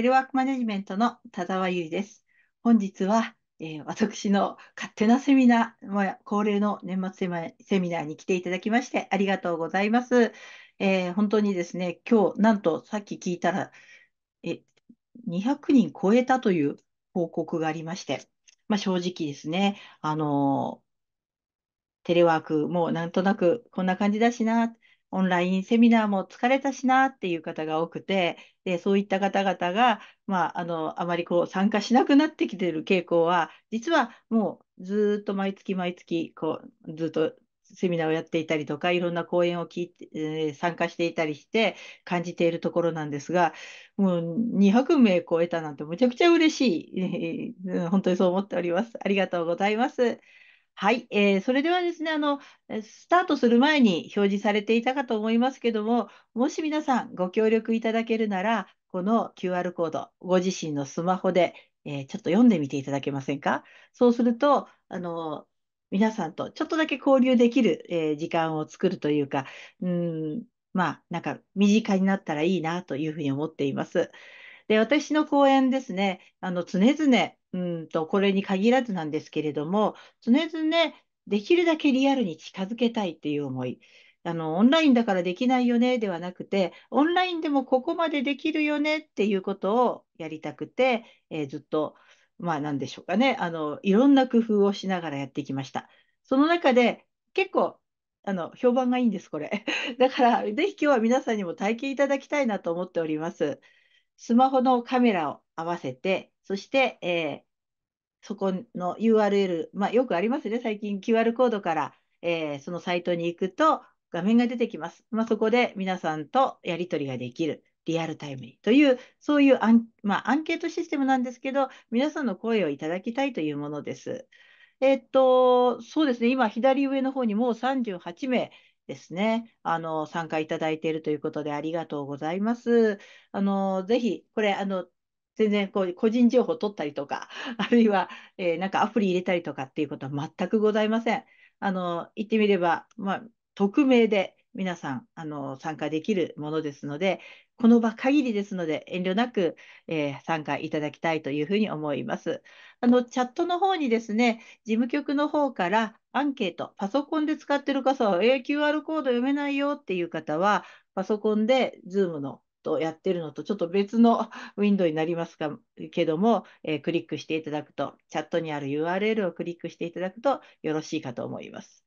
テレワークマネジメントの田沢優です。本日は、えー、私の勝手なセミナー、まあ、恒例の年末セミナーに来ていただきましてありがとうございます。えー、本当にですね、今日なんとさっき聞いたら、え200人超えたという報告がありまして、まあ、正直ですね、あのーテレワークもなんとなくこんな感じだしな、オンラインセミナーも疲れたしなっていう方が多くて、でそういった方々が、まあ、あのあまりこう参加しなくなってきている傾向は、実はもうずっと毎月毎月こう、ずっとセミナーをやっていたりとか、いろんな講演を聞いて、えー、参加していたりして感じているところなんですが、もう200名超えたなんてむちゃくちゃ嬉しい。本当にそう思っております。ありがとうございます。はい、えー、それではですね、あの、スタートする前に表示されていたかと思いますけども、もし皆さんご協力いただけるなら、この QR コード、ご自身のスマホで、えー、ちょっと読んでみていただけませんかそうすると、あの、皆さんとちょっとだけ交流できる、えー、時間を作るというか、うん、まあ、なんか身近になったらいいなというふうに思っています。で、私の講演ですね、あの、常々、うんと、これに限らずなんですけれども、常々できるだけリアルに近づけたいっていう思い。あの、オンラインだからできないよねではなくて、オンラインでもここまでできるよねっていうことをやりたくて、えー、ずっと、まあ何でしょうかね、あの、いろんな工夫をしながらやってきました。その中で結構、あの、評判がいいんです、これ。だから、ぜひ今日は皆さんにも体験いただきたいなと思っております。スマホのカメラを合わせて、そして、えー、そこの URL、まあ、よくありますね、最近 QR コードから、えー、そのサイトに行くと画面が出てきます。まあ、そこで皆さんとやり取りができる。リアルタイムにという、そういうアン,、まあ、アンケートシステムなんですけど、皆さんの声をいただきたいというものです。えっと、そうですね、今、左上の方にもう38名ですね、あの参加いただいているということで、ありがとうございます。あのぜひ、これあの、全然こう個人情報取ったりとか、あるいは、えー、なんかアプリ入れたりとかっていうことは全くございません。あの、言ってみれば、まあ、匿名で皆さん、あの、参加できるものですので、この場限りですので、遠慮なく、えー、参加いただきたいというふうに思います。あの、チャットの方にですね、事務局の方からアンケート、パソコンで使ってる方は、えー、QR コード読めないよっていう方は、パソコンで Zoom のとやってるのとちょっと別の ウィンドウになりますがけども、えー、クリックしていただくと、チャットにある URL をクリックしていただくとよろしいかと思います。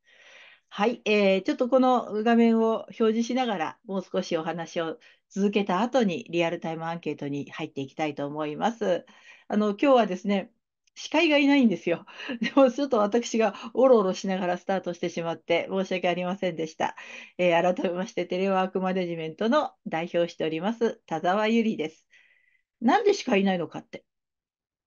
はい、えー、ちょっとこの画面を表示しながら、もう少しお話を続けた後にリアルタイムアンケートに入っていきたいと思います。あの今日はですね、司会がいないんですよ。でもちょっと私がおろおろしながらスタートしてしまって申し訳ありませんでした。えー、改めましてテレワークマネジメントの代表しております田沢ゆりです。なんで司会いないのかって。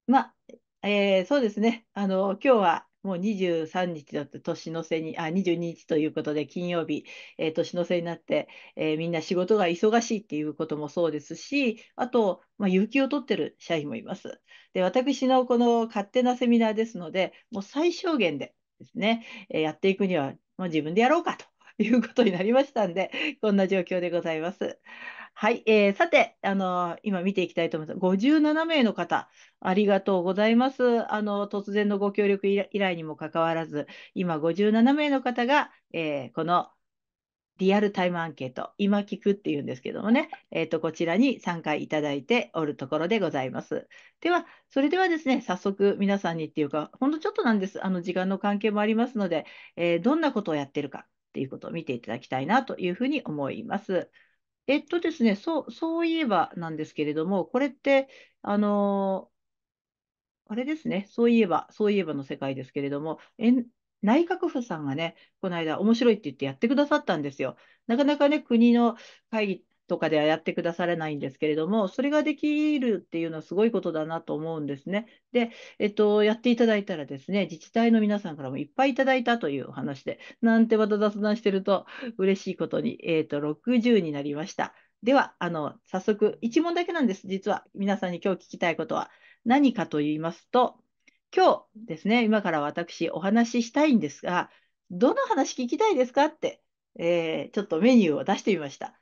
まあ、えー、そうですね。あの、今日はもう23日だって年の瀬に、あ、22日ということで、金曜日、えー、年の瀬になって、えー、みんな仕事が忙しいっていうこともそうですし、あと、まあ、有給を取ってる社員もいます。で、私のこの勝手なセミナーですので、もう最小限でですね、えー、やっていくには、もう自分でやろうかということになりましたんで、こんな状況でございます。はい、えー、さて、あのー、今見ていきたいと思います。57名の方、ありがとうございます。あの突然のご協力依頼にもかかわらず、今57名の方が、えー、このリアルタイムアンケート、今聞くっていうんですけどもね、えーと、こちらに参加いただいておるところでございます。では、それではですね、早速皆さんにっていうか、ほんとちょっとなんです。あの時間の関係もありますので、えー、どんなことをやってるかっていうことを見ていただきたいなというふうに思います。えっとですね、そう、そういえばなんですけれども、これって、あのあれですね、そういえば、そういえばの世界ですけれども、え内閣府さんがね、この間面白いって言ってやってくださったんですよ。なかなかね、国の会議とかではやってくだされないんですけれども、それができるっていうのはすごいことだなと思うんですね。で、えっと、やっていただいたらですね、自治体の皆さんからもいっぱいいただいたというお話で、なんてまた雑談してると嬉しいことに、えっと、60になりました。では、あの、早速、1問だけなんです、実は。皆さんに今日聞きたいことは。何かと言いますと、今日ですね、今から私お話ししたいんですが、どの話聞きたいですかって、えー、ちょっとメニューを出してみました。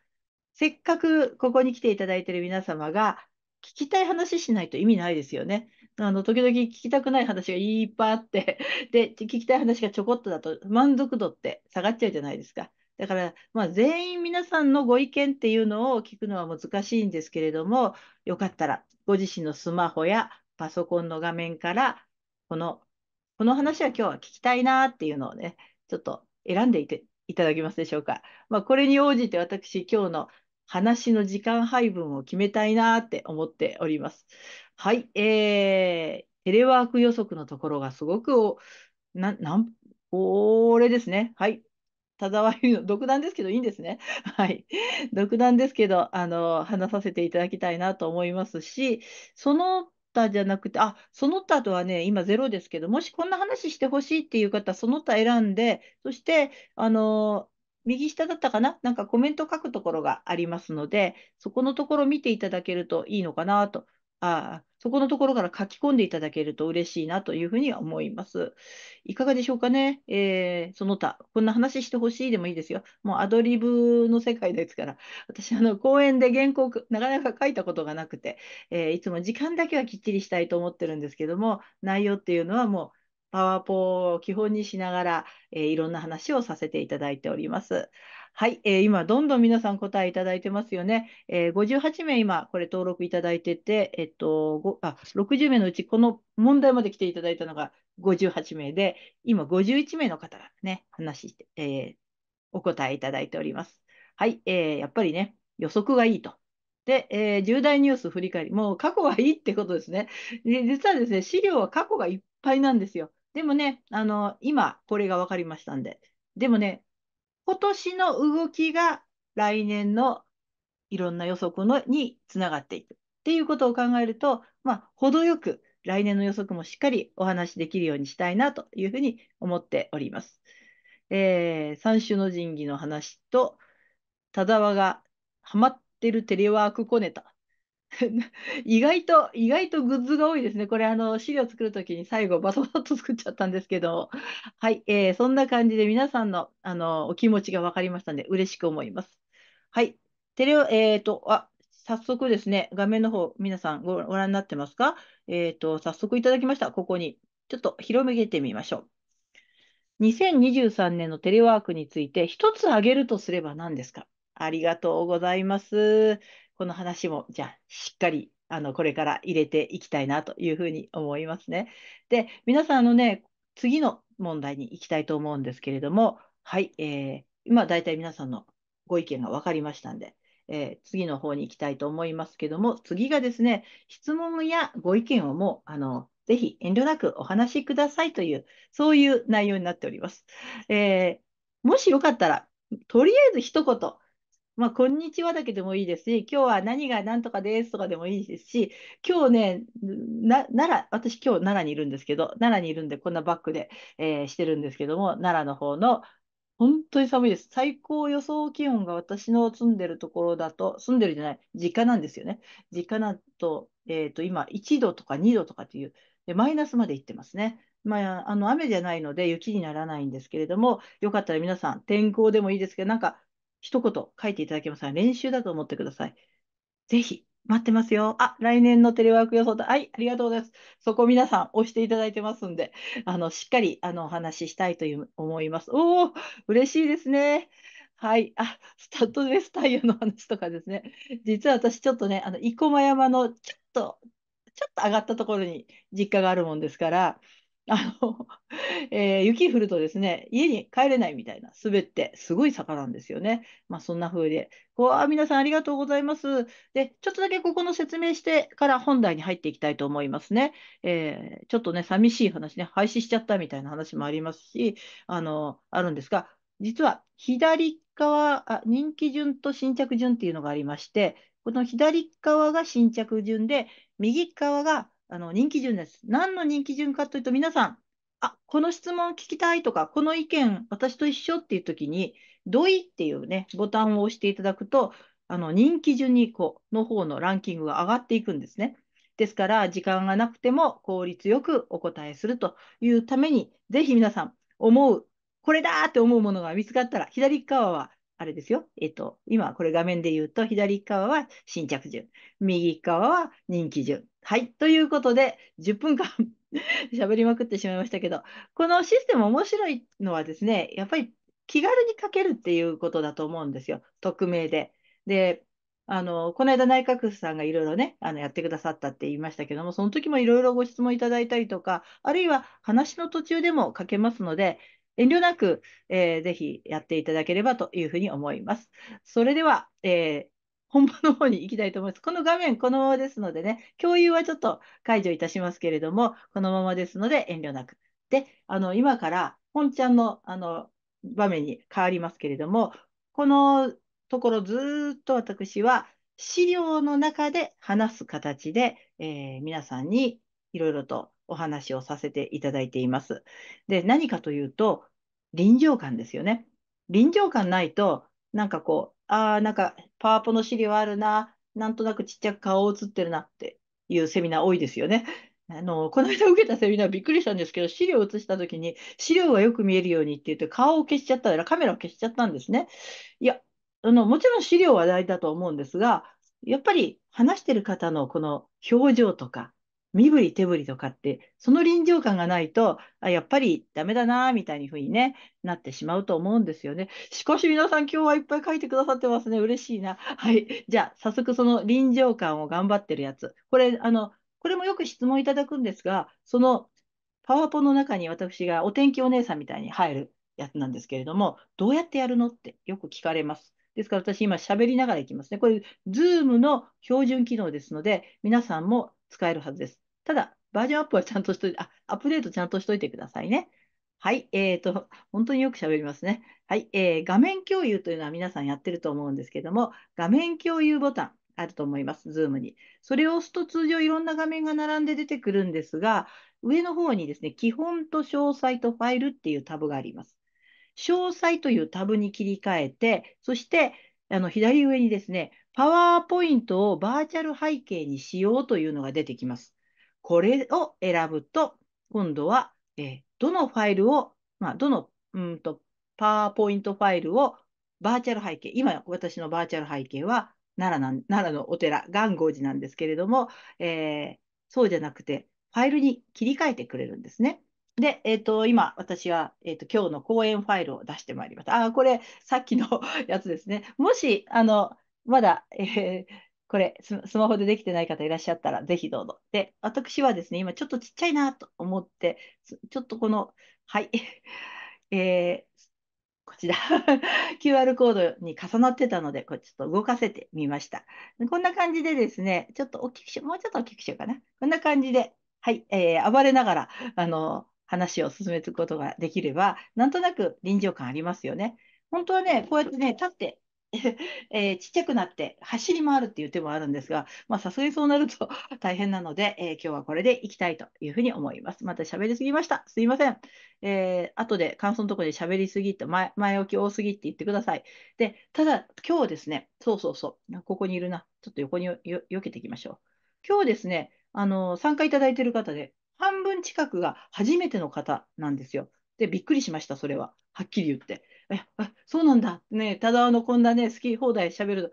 せっかくここに来ていただいている皆様が、聞きたい話しないと意味ないですよね。あの、時々聞きたくない話がいっぱいあって、で、聞きたい話がちょこっとだと満足度って下がっちゃうじゃないですか。だから、まあ、全員皆さんのご意見っていうのを聞くのは難しいんですけれども、よかったらご自身のスマホやパソコンの画面から、この、この話は今日は聞きたいなっていうのをね、ちょっと選んでいていただけますでしょうか。まあ、これに応じて私、今日の話の時間配分を決めたいなって思っております。はい、えー、テレワーク予測のところがすごくお、な、なん、これですね。はい。ただわ由の 独断ですけど、いいんですね。はい。独断ですけど、あの、話させていただきたいなと思いますし、その他じゃなくて、あ、その他とはね、今ゼロですけど、もしこんな話してほしいっていう方、その他選んで、そして、あの、右下だったかななんかコメント書くところがありますので、そこのところ見ていただけるといいのかなと。あそこのところから書き込んでいただけると嬉しいなというふうには思います。いかがでしょうかね、えー、その他、こんな話してほしいでもいいですよ。もうアドリブの世界ですから、私、あの、講演で原稿、なかなか書いたことがなくて、えー、いつも時間だけはきっちりしたいと思ってるんですけども、内容っていうのはもう、パワーポを基本にしながら、えー、いろんな話をさせていただいております。はい、えー、今、どんどん皆さん答えいただいてますよね。えー、58名今、これ登録いただいてて、えっと、あ60名のうち、この問題まで来ていただいたのが58名で、今、51名の方がね、話して、えー、お答えいただいております。はい、えー、やっぱりね、予測がいいと。で、えー、重大ニュース振り返り、もう過去がいいってことですね。実はですね、資料は過去がいっぱいなんですよ。でもね、あの、今、これが分かりましたんで。でもね、今年の動きが来年のいろんな予測のにつながっていくっていうことを考えると、まあ、程よく来年の予測もしっかりお話しできるようにしたいなというふうに思っております。えー、三種の神器の話と、田沢がハマってるテレワーク小ネタ 意外と、意外とグッズが多いですね。これ、あの、資料作るときに最後バサバサと作っちゃったんですけど、はい、えー、そんな感じで皆さんの、あの、お気持ちが分かりましたので、嬉しく思います。はい、テレオ、えっ、ー、と、あ、早速ですね、画面の方、皆さんご覧になってますかえっ、ー、と、早速いただきました。ここに。ちょっと広めてみましょう。2023年のテレワークについて、一つ挙げるとすれば何ですかありがとうございます。この話もじゃあしっかりあのこれから入れていきたいなというふうに思いますね。で皆さんあのね次の問題に行きたいと思うんですけれどもはい、えー、今大体皆さんのご意見が分かりましたんで、えー、次の方に行きたいと思いますけども次がですね質問やご意見をもうあのぜひ遠慮なくお話しくださいという、そういう内容になっております。えー、もしよかったら、とりあえず一言、まあ、こんにちはだけでもいいですし、今日は何が何とかですとかでもいいですし、今日ね、な奈良、私今日奈良にいるんですけど、奈良にいるんで、こんなバッグで、えー、してるんですけども、奈良の方の、本当に寒いです。最高予想気温が私の住んでるところだと、住んでるじゃない、実家なんですよね。実家だと、えっ、ー、と、今、1度とか2度とかっていう、でマイナスまで行ってますね。まあ、あの雨じゃないので雪にならないんですけれども、よかったら皆さん、天候でもいいですけど、なんか一言書いていただけますか練習だと思ってください。ぜひ、待ってますよ。あ、来年のテレワーク予想だ。はい、ありがとうございます。そこ皆さん押していただいてますんで、あの、しっかり、あの、お話ししたいという思います。おお、嬉しいですね。はい。あ、スタッドレスタイヤの話とかですね。実は私、ちょっとね、あの、生駒山のちょっと、ちょっと上がったところに実家があるもんですから、あの、えー、雪降るとですね、家に帰れないみたいな、滑って、すごい坂なんですよね。まあ、そんな風で。こう、皆さんありがとうございます。で、ちょっとだけここの説明してから本題に入っていきたいと思いますね。えー、ちょっとね、寂しい話ね、廃止しちゃったみたいな話もありますし、あの、あるんですが、実は左側、あ人気順と新着順っていうのがありまして、この左側が新着順で、右側があの人気順です。何の人気順かというと、皆さん、あこの質問聞きたいとか、この意見、私と一緒っていう時に、どいっていうね、ボタンを押していただくと、あの人気順にこうの方のランキングが上がっていくんですね。ですから、時間がなくても効率よくお答えするというために、ぜひ皆さん、思う、これだって思うものが見つかったら、左側はあれですよ。えっと、今、これ画面で言うと、左側は新着順、右側は人気順。はい。ということで、10分間 喋りまくってしまいましたけど、このシステム面白いのはですね、やっぱり気軽に書けるっていうことだと思うんですよ。匿名で。で、あの、この間内閣府さんがいろいろね、あの、やってくださったって言いましたけども、その時もいろいろご質問いただいたりとか、あるいは話の途中でも書けますので、遠慮なく、えー、ぜひやっていただければというふうに思います。それでは、えー、本番の方に行きたいと思います。この画面、このままですのでね、共有はちょっと解除いたしますけれども、このままですので遠慮なく。で、あの、今から、本ちゃんの、あの、場面に変わりますけれども、このところずっと私は資料の中で話す形で、えー、皆さんにいろいろとお話をさせていただいています。で、何かというと、臨場感ですよね。臨場感ないと、なんかこう、ああ、なんかパワポの資料あるな、なんとなくちっちゃく顔映ってるなっていうセミナー多いですよね。あの、この間受けたセミナーびっくりしたんですけど、資料を写した時に、資料がよく見えるようにって言って、顔を消しちゃったら、カメラを消しちゃったんですね。いや、あの、もちろん資料は大事だと思うんですが、やっぱり話してる方のこの表情とか、身振り手振りとかって、その臨場感がないと、あやっぱりダメだな、みたいにふうにね、なってしまうと思うんですよね。しかし皆さん今日はいっぱい書いてくださってますね。嬉しいな。はい。じゃあ、早速その臨場感を頑張ってるやつ。これ、あの、これもよく質問いただくんですが、そのパワポの中に私がお天気お姉さんみたいに入るやつなんですけれども、どうやってやるのってよく聞かれます。ですから私今喋りながらいきますね。これ、Zoom の標準機能ですので、皆さんも使えるはずです。ただ、バージョンアップはちゃんとしといて、あ、アップデートちゃんとしといてくださいね。はい。えっ、ー、と、本当によく喋りますね。はい、えー。画面共有というのは皆さんやってると思うんですけども、画面共有ボタンあると思います。ズームに。それを押すと通常いろんな画面が並んで出てくるんですが、上の方にですね、基本と詳細とファイルっていうタブがあります。詳細というタブに切り替えて、そして、あの左上にですね、パワーポイントをバーチャル背景にしようというのが出てきます。これを選ぶと、今度は、えー、どのファイルを、まあ、どの、うんと、パワーポイントファイルをバーチャル背景、今私のバーチャル背景は奈良な奈良のお寺、元号寺なんですけれども、えー、そうじゃなくて、ファイルに切り替えてくれるんですね。で、えっ、ー、と、今、私は、えっ、ー、と、今日の講演ファイルを出してまいりました。あ、これ、さっきの やつですね。もし、あの、まだ、えー、これス、スマホでできてない方いらっしゃったら、ぜひどうぞ。で、私はですね、今ちょっとちっちゃいなと思って、ちょっとこの、はい、えー、こちら、QR コードに重なってたので、これちょっと動かせてみました。こんな感じでですね、ちょっと大きくしよう、もうちょっと大きくしようかな。こんな感じで、はい、えー、暴れながら、あの、話を進めていくことができれば、なんとなく臨場感ありますよね。本当はね、こうやってね、立って えー、ちっちゃくなって走り回るっていう手もあるんですが、まあ、さすがにそうなると 大変なので、えー、今日はこれでいきたいというふうに思います。また喋りすぎました。すいません。えー、後で感想のところで喋りすぎと前、前置き多すぎって言ってください。で、ただ今日ですね、そうそうそう、ここにいるな。ちょっと横によよけていきましょう。今日ですね、あの、参加いただいている方で、半分近くが初めての方なんですよ。で、びっくりしました、それは。はっきり言って。え あそうなんだ、ね、ただあのこんなね、好き放題しゃべる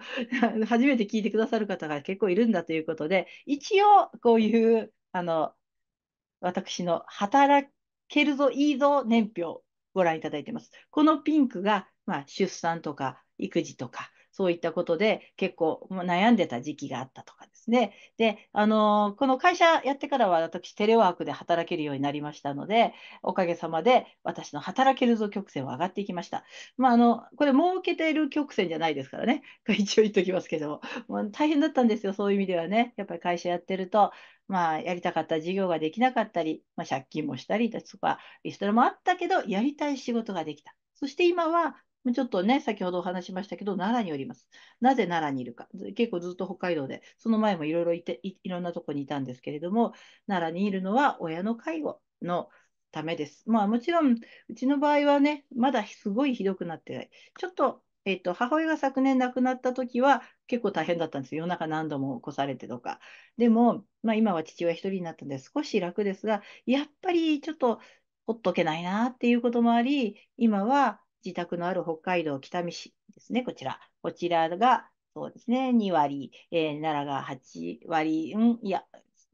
の、初めて聞いてくださる方が結構いるんだということで、一応、こういう、あの、私の働けるぞ、いいぞ年表、ご覧いただいてます。このピンクが、まあ、出産とか育児とか、そういったことで結構悩んでた時期があったとかですね。で、あのこの会社やってからは私テレワークで働けるようになりましたので、おかげさまで私の働けるぞ曲線は上がっていきました。まあ、あの、これ儲けている曲線じゃないですからね。一応言っときますけども、大変だったんですよ、そういう意味ではね。やっぱり会社やってると、まあ、やりたかった事業ができなかったり、まあ、借金もしたりとか、リストラもあったけど、やりたい仕事ができた。そして今はちょっとね、先ほどお話しましたけど、奈良におります。なぜ奈良にいるか。結構ずっと北海道で、その前もいろいろいてい、いろんなとこにいたんですけれども、奈良にいるのは親の介護のためです。まあもちろん、うちの場合はね、まだすごいひどくなってない。ちょっと、えっと、母親が昨年亡くなった時は結構大変だったんですよ。夜中何度も起こされてとか。でも、まあ今は父親一人になったんで少し楽ですが、やっぱりちょっとほっとけないなっていうこともあり、今は自宅のある北海道北見市ですね、こちら。こちらが、そうですね、2割、えー、奈良が8割、うん、いや、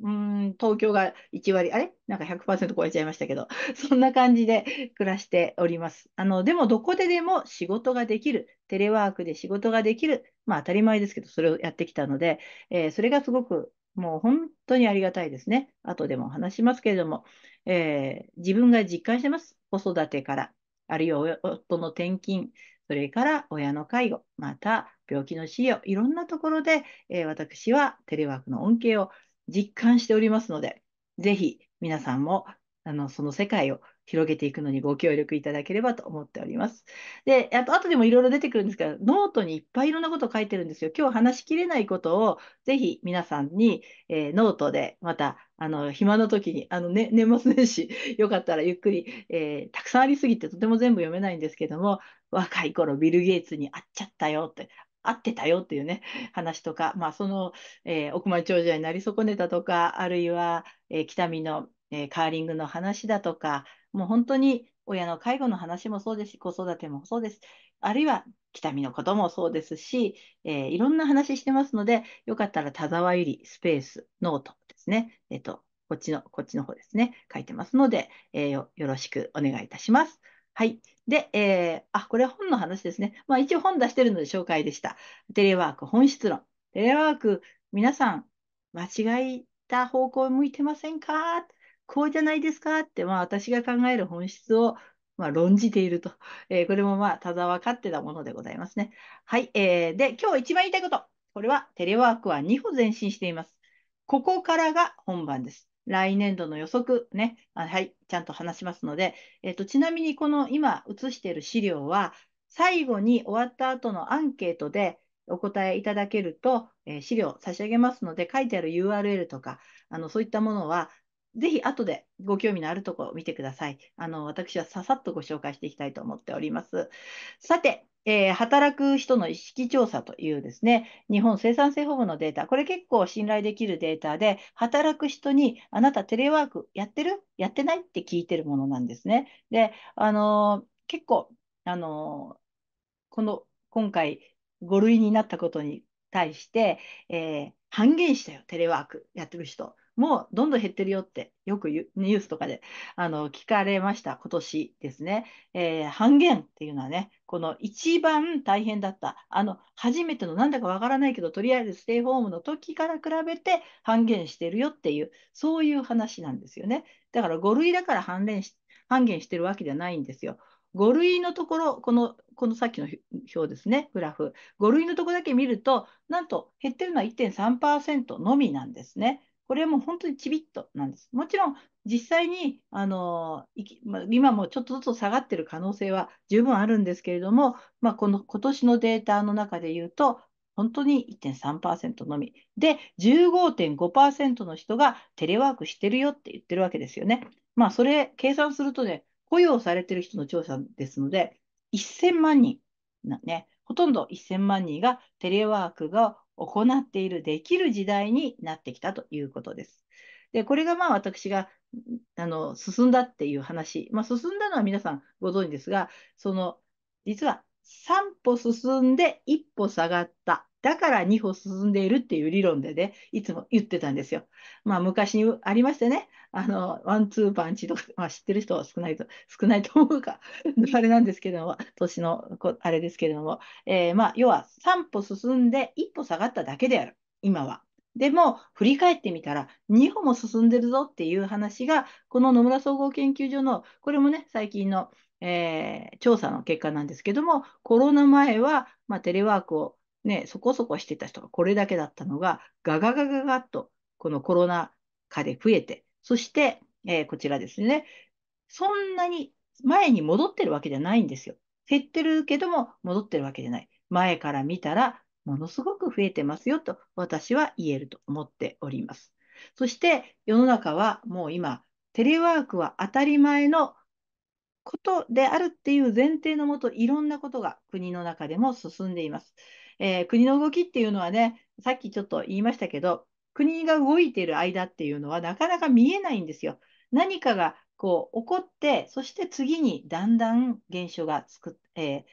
うん、東京が1割、あれなんか100%超えちゃいましたけど、そんな感じで暮らしております。あの、でもどこででも仕事ができる、テレワークで仕事ができる、まあ当たり前ですけど、それをやってきたので、えー、それがすごくもう本当にありがたいですね。後でも話しますけれども、えー、自分が実感してます。子育てから、あるいは夫の転勤、それから親の介護、また病気の死をいろんなところで、えー、私はテレワークの恩恵を実感しておりますので、ぜひ皆さんもあのその世界を広げていくのにご協力いただければと思っております。で、あと後でもいろいろ出てくるんですけど、ノートにいっぱいいろんなこと書いてるんですよ。今日話しきれないことを、ぜひ皆さんに、えー、ノートでまたあの、暇の時に、あの、ね、年末年始、よかったらゆっくり、えー、たくさんありすぎてとても全部読めないんですけども、若い頃ビル・ゲイツに会っちゃったよって、会ってたよっていうね、話とか、まあ、その、えー、億万長者になり損ねたとか、あるいは、えー、北見の、えカーリングの話だとか、もう本当に親の介護の話もそうですし、子育てもそうです。あるいは、北見のこともそうですし、えー、いろんな話してますので、よかったら田沢ゆり、スペース、ノートですね。えっ、と、こっちの、こっちの方ですね。書いてますので、えー、よろしくお願いいたします。はい。で、えー、あ、これは本の話ですね。まあ一応本出してるので紹介でした。テレワーク本質論。テレワーク、皆さん、間違えた方向向いてませんかこうじゃないですかって、まあ、私が考える本質を、まあ、論じていると。えー、これも、まあ、ただ分かってたものでございますね。はい。えー、で、今日一番言いたいこと。これは、テレワークは2歩前進しています。ここからが本番です。来年度の予測ね、はい、ちゃんと話しますので、えっ、ー、と、ちなみにこの今映している資料は、最後に終わった後のアンケートでお答えいただけると、えー、資料差し上げますので、書いてある URL とか、あのそういったものはぜひ後でご興味のあるところを見てください。あの、私はささっとご紹介していきたいと思っております。さて、えー、働く人の意識調査というですね、日本生産性保護のデータ、これ結構信頼できるデータで、働く人に、あなたテレワークやってるやってないって聞いてるものなんですね。で、あのー、結構、あのー、この、今回、5類になったことに対して、えー、半減したよ、テレワークやってる人。もうどんどん減ってるよってよくニュースとかであの聞かれました今年ですね、えー、半減っていうのはねこの一番大変だったあの初めてのなんだかわからないけどとりあえずステイホームの時から比べて半減してるよっていうそういう話なんですよねだから5類だから半減し半減してるわけじゃないんですよ。5類のところ、このこのさっきの表ですね、グラフ、5類のところだけ見ると、なんと減ってるのは1.3%のみなんですね。これはもう本当にちびっとなんです。もちろん、実際に、あのまあ、今もちょっとずつ下がってる可能性は十分あるんですけれども、まあ、この今年のデータの中で言うと、本当に1.3%のみ。で、15.5%の人がテレワークしてるよって言ってるわけですよね。まあ、それ、計算するとね、雇用されてる人の調査ですので、1000万人、ね、ほとんど1000万人がテレワークが行っている、できる時代になってきたということです。で、これがまあ私があの進んだっていう話、まあ、進んだのは皆さんご存知ですが、その実は3歩進んで1歩下がった。だから2歩進んでいるっていう理論でね、いつも言ってたんですよ。まあ昔にありましてね、あの、ワンツーパンチとか、まあ、知ってる人は少ないと、少ないと思うか、あれなんですけども、年のこ、あれですけれども、えー、まあ、要は3歩進んで1歩下がっただけである、今は。でも、振り返ってみたら、2歩も進んでるぞっていう話が、この野村総合研究所の、これもね、最近の、えー、調査の結果なんですけども、コロナ前は、まあ、テレワークをね、そこそこしてた人がこれだけだったのが、ガガガガガッと、このコロナ禍で増えて、そして、えー、こちらですね。そんなに前に戻ってるわけじゃないんですよ。減ってるけども戻ってるわけじゃない。前から見たらものすごく増えてますよと私は言えると思っております。そして世の中はもう今テレワークは当たり前のことであるっていう前提のもといろんなことが国の中でも進んでいます。えー、国の動きっていうのはね、さっきちょっと言いましたけど、国が動いている間っていうのはなかなか見えないんですよ。何かがこう起こって、そして次にだんだん現象がつく、えー、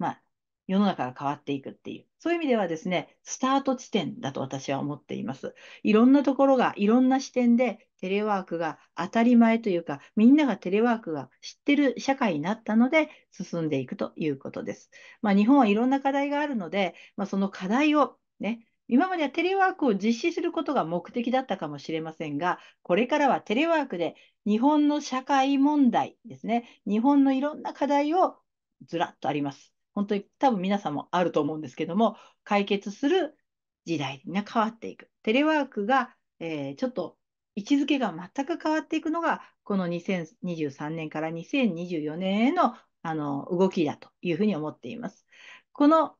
まあ、世の中が変わっていくっていう。そういう意味ではですね、スタート地点だと私は思っています。いろんなところが、いろんな視点でテレワークが当たり前というか、みんながテレワークが知ってる社会になったので進んでいくということです。まあ、日本はいろんな課題があるので、まあ、その課題をね、今まではテレワークを実施することが目的だったかもしれませんが、これからはテレワークで日本の社会問題ですね、日本のいろんな課題をずらっとあります。本当に多分皆さんもあると思うんですけども、解決する時代が変わっていく。テレワークが、えー、ちょっと位置づけが全く変わっていくのが、この2023年から2024年へのあの動きだというふうに思っています。この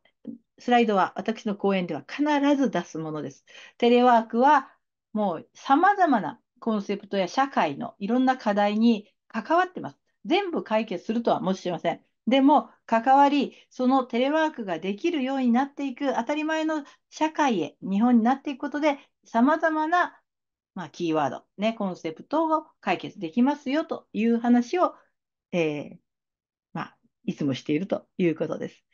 スライドは私の講演では必ず出すものです。テレワークはもう様々なコンセプトや社会のいろんな課題に関わってます。全部解決するとはもしません。でも、関わり、そのテレワークができるようになっていく、当たり前の社会へ、日本になっていくことで、様々な、まなキーワード、ね、コンセプトを解決できますよという話を、えー、まあ、いつもしているということです。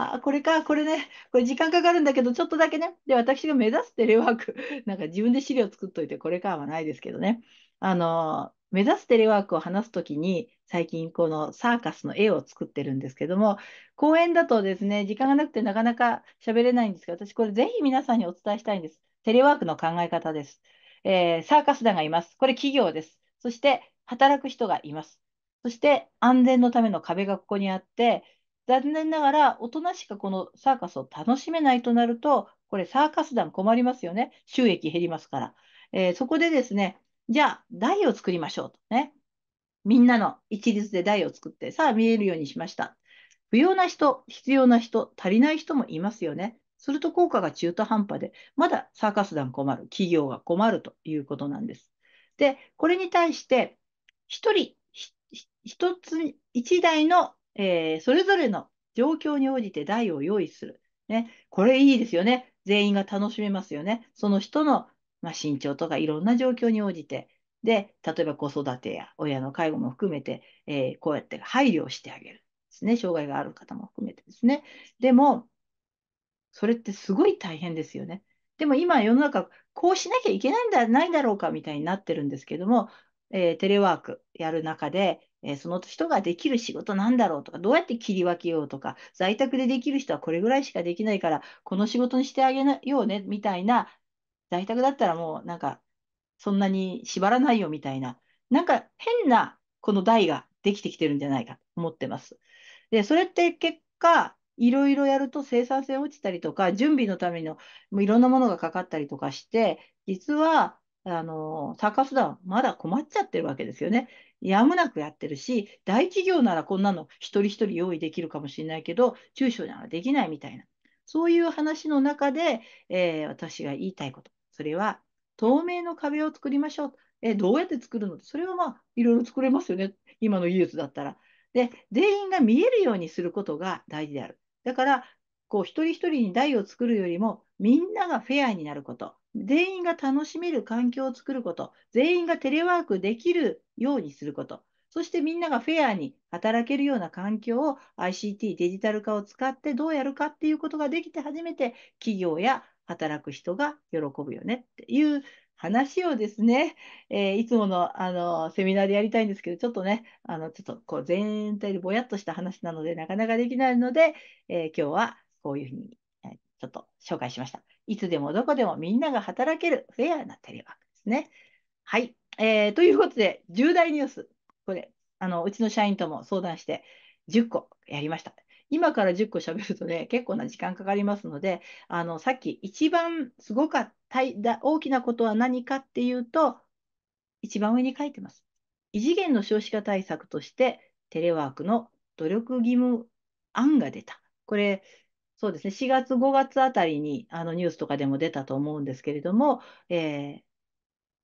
あ、これか、これね、これ時間かかるんだけど、ちょっとだけね。で、私が目指すテレワーク、なんか自分で資料作っといて、これかはないですけどね。あの、目指すテレワークを話すときに、最近このサーカスの絵を作ってるんですけども、公演だとですね、時間がなくてなかなか喋れないんですが、私これぜひ皆さんにお伝えしたいんです。テレワークの考え方です。えー、サーカス団がいます。これ企業です。そして働く人がいます。そして安全のための壁がここにあって、残念ながら、大人しかこのサーカスを楽しめないとなると、これサーカス団困りますよね。収益減りますから。えー、そこでですね、じゃあ台を作りましょうとね。みんなの一律で台を作って、さあ見えるようにしました。不要な人、必要な人、足りない人もいますよね。すると効果が中途半端で、まだサーカス団困る、企業が困るということなんです。で、これに対して、一人、一つ、一台のえー、それぞれの状況に応じて台を用意する。ね、これいいですよね。全員が楽しめますよね。その人の、まあ、身長とかいろんな状況に応じて。で、例えば子育てや親の介護も含めて、えー、こうやって配慮をしてあげるですね。障害がある方も含めてですね。でも、それってすごい大変ですよね。でも今世の中、こうしなきゃいけないんだ、ないだろうかみたいになってるんですけども、えー、テレワークやる中で、えその人ができる仕事なんだろうとか、どうやって切り分けようとか、在宅でできる人はこれぐらいしかできないから、この仕事にしてあげなようね、みたいな、在宅だったらもうなんか、そんなに縛らないよみたいな、なんか変なこの台ができてきてるんじゃないかと思ってます。で、それって結果、いろいろやると生産性落ちたりとか、準備のためのいろんなものがかかったりとかして、実は、あの、サーカス団、まだ困っちゃってるわけですよね。やむなくやってるし、大企業ならこんなの一人一人用意できるかもしれないけど、中小ならできないみたいな。そういう話の中で、えー、私が言いたいこと。それは、透明の壁を作りましょう。えー、どうやって作るのそれはまあ、いろいろ作れますよね。今の技術だったら。で、全員が見えるようにすることが大事である。だから、こう一人一人に台を作るよりもみんながフェアになること、全員が楽しめる環境を作ること、全員がテレワークできるようにすること、そしてみんながフェアに働けるような環境を ICT デジタル化を使ってどうやるかっていうことができて初めて企業や働く人が喜ぶよねっていう話をですね、えー、いつものあのセミナーでやりたいんですけど、ちょっとね、あのちょっとこう全体でぼやっとした話なので、なかなかできないので、えー、今日はこういうふうに、ちょっと紹介しました。いつでもどこでもみんなが働けるフェアなテレワークですね。はい。えー、ということで、重大ニュース。これ、あの、うちの社員とも相談して、10個やりました。今から10個喋るとね、結構な時間かかりますので、あの、さっき一番すごかった大きなことは何かっていうと、一番上に書いてます。異次元の少子化対策として、テレワークの努力義務案が出た。これ、そうですね、4月、5月あたりにあのニュースとかでも出たと思うんですけれども、えー、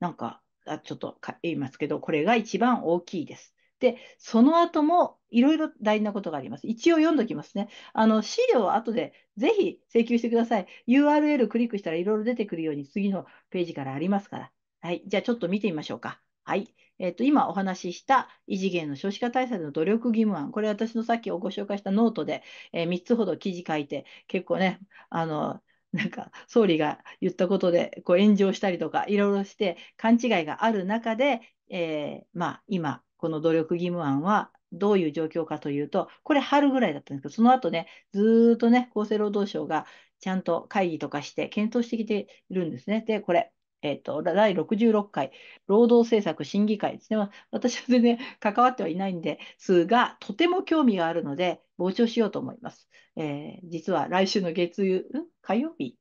なんか、あちょっと言いますけど、これが一番大きいです。で、その後もいろいろ大事なことがあります。一応読んどきますね。あの資料は後でぜひ請求してください。URL クリックしたらいろいろ出てくるように次のページからありますから。はい。じゃあちょっと見てみましょうか。はい。えっと、今お話しした異次元の少子化対策の努力義務案、これ私のさっきご紹介したノートで、えー、3つほど記事書いて、結構ね、あの、なんか総理が言ったことでこう炎上したりとかいろいろして勘違いがある中で、えー、まあ、今この努力義務案はどういう状況かというとこれ春ぐらいだったんですけどその後ねずっとね厚生労働省がちゃんと会議とかして検討してきているんですね。でこれえー、と、第66回労働政策審議会ですね。私は全然関わってはいないんですが、とても興味があるので、傍聴しようと思います。えー、実は来週の月曜、火曜日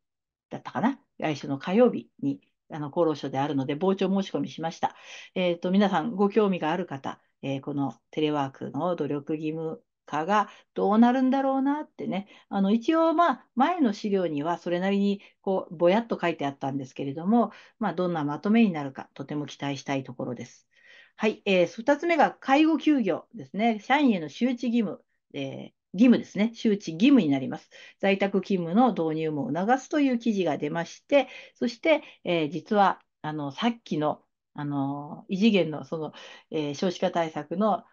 だったかな来週の火曜日に、あの、厚労省であるので、傍聴申し込みしました。えっ、ー、と、皆さんご興味がある方、えー、このテレワークの努力義務かがどうなるんだろうなってね、あの一応、まあ、前の資料にはそれなりにこうぼやっと書いてあったんですけれども、まあ、どんなまとめになるか、とても期待したいところです。はい、えー、2つ目が介護休業ですね、社員への周知義務。えー義務ですね、周知義務になります。在宅勤務の導入も促すという記事が出まして、そして、えー、実はあのさっきのあの異次元のその、えー、少子化対策の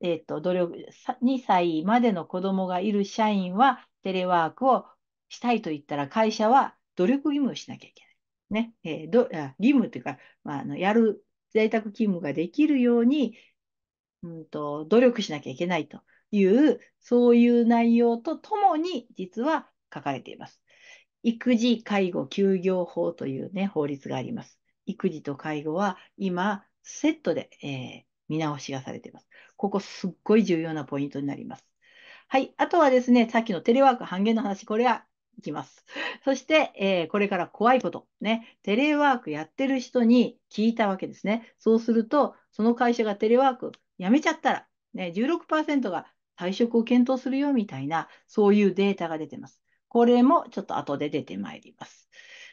えと、努力、2歳までの子供がいる社員はテレワークをしたいと言ったら会社は努力義務をしなきゃいけない。ね、えー、ど義務というか、まあ、あのやる在宅勤務ができるように、うんと、努力しなきゃいけないという、そういう内容とともに実は書かれています。育児介護休業法という、ね、法律があります。育児と介護は今セットで、えー見直しがされています。ここすっごい重要なポイントになります。はい。あとはですね、さっきのテレワーク半減の話、これはいきます。そして、えー、これから怖いこと。ね。テレワークやってる人に聞いたわけですね。そうすると、その会社がテレワークやめちゃったら、ね、16%が退職を検討するよみたいな、そういうデータが出てます。これもちょっと後で出てまいります。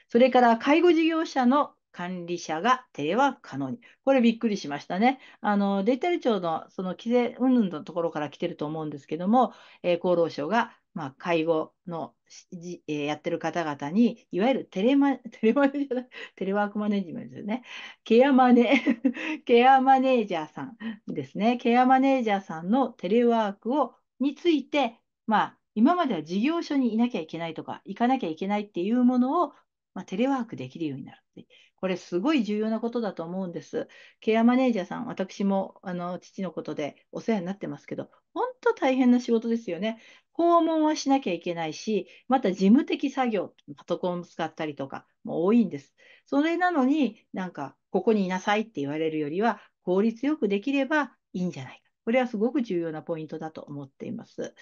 それから、介護事業者の管理者がテレワーク可能に。これびっくりしましたね。あのデジタル庁のその規制云々のところから来てると思うんですけども、えー、厚労省がまあ、介護のじ、えー、やってる方々に、いわゆるテレマ、テレマネじゃない、テレワークマネジメントですね。ケアマネ、ケアマネージャーさんですね。ケアマネージャーさんのテレワークを、について、まあ、今までは事業所にいなきゃいけないとか、行かなきゃいけないっていうものを、まあ、テレワークできるようになるって。これすごい重要なことだと思うんです。ケアマネージャーさん、私もあの父のことでお世話になってますけど、本当大変な仕事ですよね。訪問はしなきゃいけないし、また事務的作業、パソコンを使ったりとかも多いんです。それなのになんか、ここにいなさいって言われるよりは、効率よくできればいいんじゃないか。これはすごく重要なポイントだと思っています。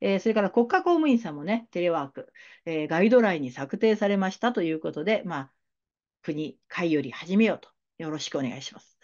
えー、それから国家公務員さんもね、テレワーク、えー、ガイドラインに策定されましたということで、まあ、国、会より始めようと。よろしくお願いします。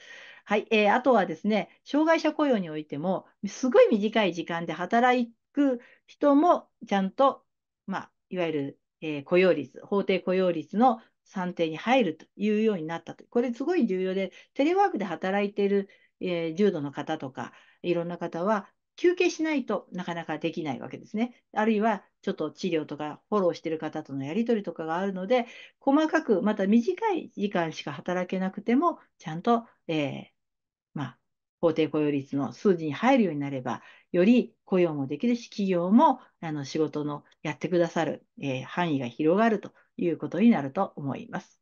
はい。えー、あとはですね、障害者雇用においても、すごい短い時間で働く人も、ちゃんと、まあ、いわゆる、えー、雇用率、法定雇用率の算定に入るというようになったと。これすごい重要で、テレワークで働いている、えー、重度の方とか、いろんな方は、休憩しないとなかなかできないわけですね。あるいは、ちょっと治療とかフォローしてる方とのやり取りとかがあるので、細かく、また短い時間しか働けなくても、ちゃんと、えー、まあ、法定雇用率の数字に入るようになれば、より雇用もできるし、企業もあの仕事のやってくださる、えー、範囲が広がるということになると思います。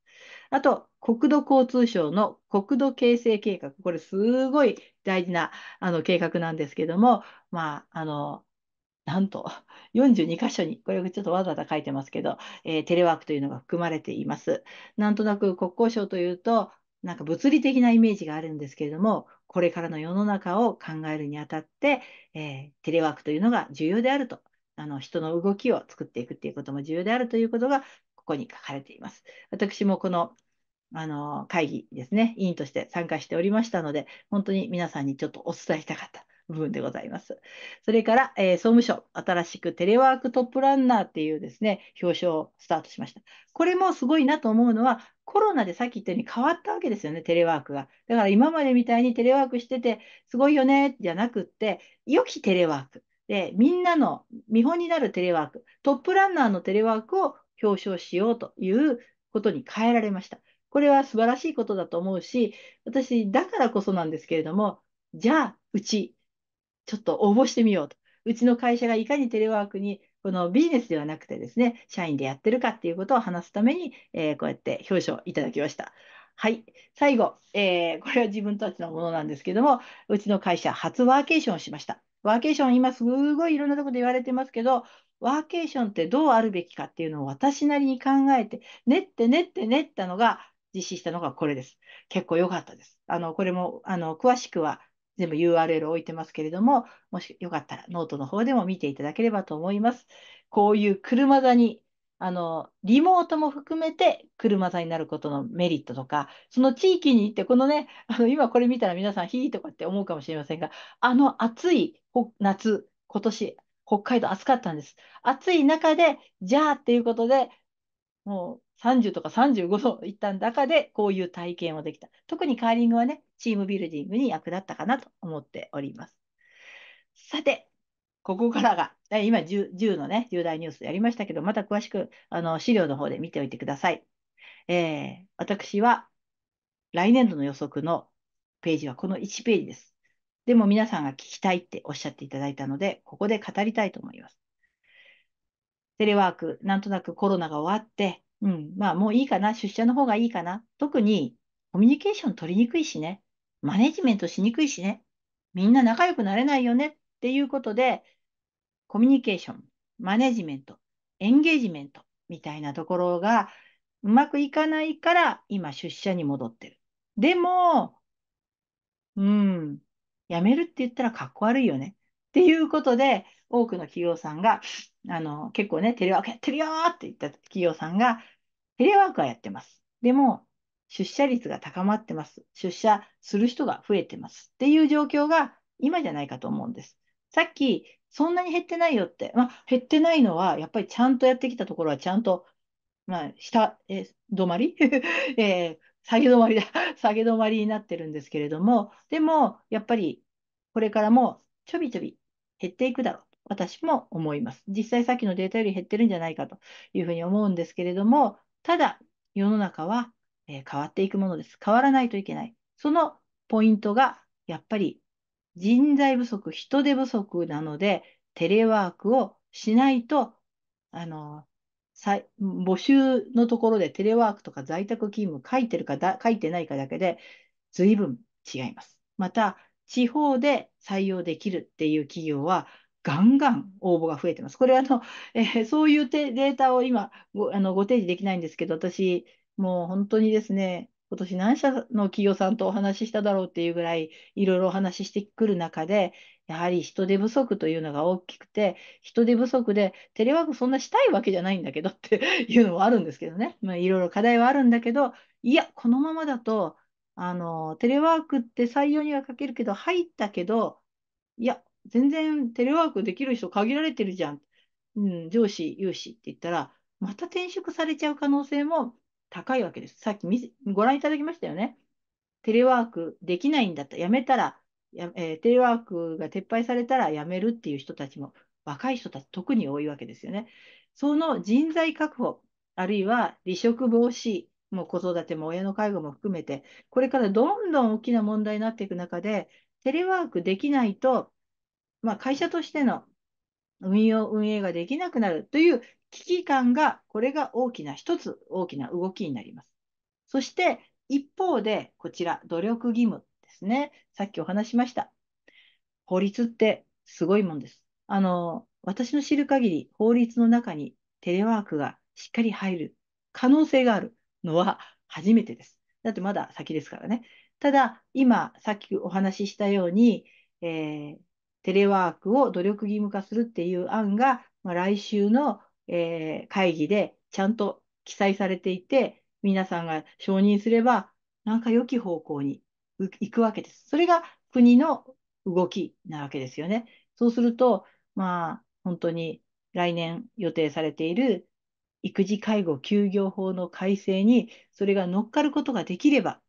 あと、国土交通省の国土形成計画。これ、すごい大事なあの計画なんですけども、まあ、あの、なんと、42箇所に、これちょっとわざわざ書いてますけど、えー、テレワークというのが含まれています。なんとなく国交省というと、なんか物理的なイメージがあるんですけれども、これからの世の中を考えるにあたって、えー、テレワークというのが重要であると、あの人の動きを作っていくっていうことも重要であるということがここに書かれています。私もこのあの会議ですね、委員として参加しておりましたので、本当に皆さんにちょっとお伝えしたかった部分でございます。それから、えー、総務省、新しくテレワークトップランナーっていうですね、表彰をスタートしました。これもすごいなと思うのは、コロナでさっき言ったように変わったわけですよね、テレワークが。だから今までみたいにテレワークしてて、すごいよね、じゃなくって、良きテレワーク。で、みんなの見本になるテレワーク、トップランナーのテレワークを表彰しようということに変えられました。これは素晴らしいことだと思うし、私、だからこそなんですけれども、じゃあ、うち、ちょっと応募してみようと。うちの会社がいかにテレワークに、このビジネスではなくてですね、社員でやってるかっていうことを話すために、えー、こうやって表彰いただきました。はい。最後、えー、これは自分たちのものなんですけども、うちの会社初ワーケーションをしました。ワーケーション、今すごいいろんなとこで言われてますけど、ワーケーションってどうあるべきかっていうのを私なりに考えて、練って練って練ったのが、実施したのがこれです。結構良かったです。あの、これも、あの、詳しくは全部 URL 置いてますけれども、もしよかったらノートの方でも見ていただければと思います。こういう車座に、あの、リモートも含めて車座になることのメリットとか、その地域に行って、このね、あの、今これ見たら皆さん、ヒーとかって思うかもしれませんが、あの暑い夏、今年北海道暑かったんです。暑い中で、じゃあっていうことで、もう30とか35度いった中で、こういう体験をできた。特にカーリングはね、チームビルディングに役立ったかなと思っております。さて、ここからが、今 10, 10のね、重大ニュースやりましたけど、また詳しくあの資料の方で見ておいてください。えー、私は来年度の予測のページはこの1ページです。でも皆さんが聞きたいっておっしゃっていただいたので、ここで語りたいと思います。テレワーク、なんとなくコロナが終わって、うん、まあもういいかな、出社の方がいいかな。特にコミュニケーション取りにくいしね、マネジメントしにくいしね、みんな仲良くなれないよねっていうことで、コミュニケーション、マネジメント、エンゲージメントみたいなところがうまくいかないから今出社に戻ってる。でも、うん、辞めるって言ったらかっこ悪いよね。っていうことで、多くの企業さんが、あの、結構ね、テレワークやってるよって言った企業さんが、テレワークはやってます。でも、出社率が高まってます。出社する人が増えてます。っていう状況が今じゃないかと思うんです。さっき、そんなに減ってないよって、まあ、減ってないのは、やっぱりちゃんとやってきたところはちゃんと、まあ、下、え、止まり、えー、下げ止まりだ、下げ止まりになってるんですけれども、でも、やっぱり、これからもちょびちょび減っていくだろうと、私も思います。実際さっきのデータより減ってるんじゃないかというふうに思うんですけれども、ただ、世の中は変わっていくものです。変わらないといけない。そのポイントが、やっぱり人材不足、人手不足なので、テレワークをしないと、あの、さい募集のところでテレワークとか在宅勤務書いてるかだ書いてないかだけで随分違います。また、地方で採用できるっていう企業は、ガンガン応募が増えてます。これはあの、えー、そういうデータを今ごあのご提示できないんですけど、私、もう本当にですね、今年何社の企業さんとお話ししただろうっていうぐらいいろいろお話ししてくる中で、やはり人手不足というのが大きくて、人手不足で、テレワークそんなしたいわけじゃないんだけどって いうのもあるんですけどね、まあ、いろいろ課題はあるんだけど、いや、このままだと、あの、テレワークって採用にはかけるけど、入ったけど、いや、全然テレワークできる人限られてるじゃん。うん、上司、有志って言ったら、また転職されちゃう可能性も高いわけです。さっきご覧いただきましたよね。テレワークできないんだったら、やめたらや、えー、テレワークが撤廃されたら辞めるっていう人たちも若い人たち特に多いわけですよね。その人材確保、あるいは離職防止、もう子育ても親の介護も含めて、これからどんどん大きな問題になっていく中で、テレワークできないと、まあ、会社としての運用、運営ができなくなるという危機感が、これが大きな一つ大きな動きになります。そして一方で、こちら、努力義務。ですね。さっきお話しました。法律ってすごいもんです。あの、私の知る限り、法律の中にテレワークがしっかり入る可能性があるのは初めてです。だってまだ先ですからね。ただ、今、さっきお話ししたように、えー、テレワークを努力義務化するっていう案が、まあ、来週の、えー、会議でちゃんと記載されていて、皆さんが承認すれば、なんか良き方向に行くわけです。それが国の動きなわけですよね。そうすると、まあ、本当に来年予定されている育児介護休業法の改正にそれが乗っかることができれば、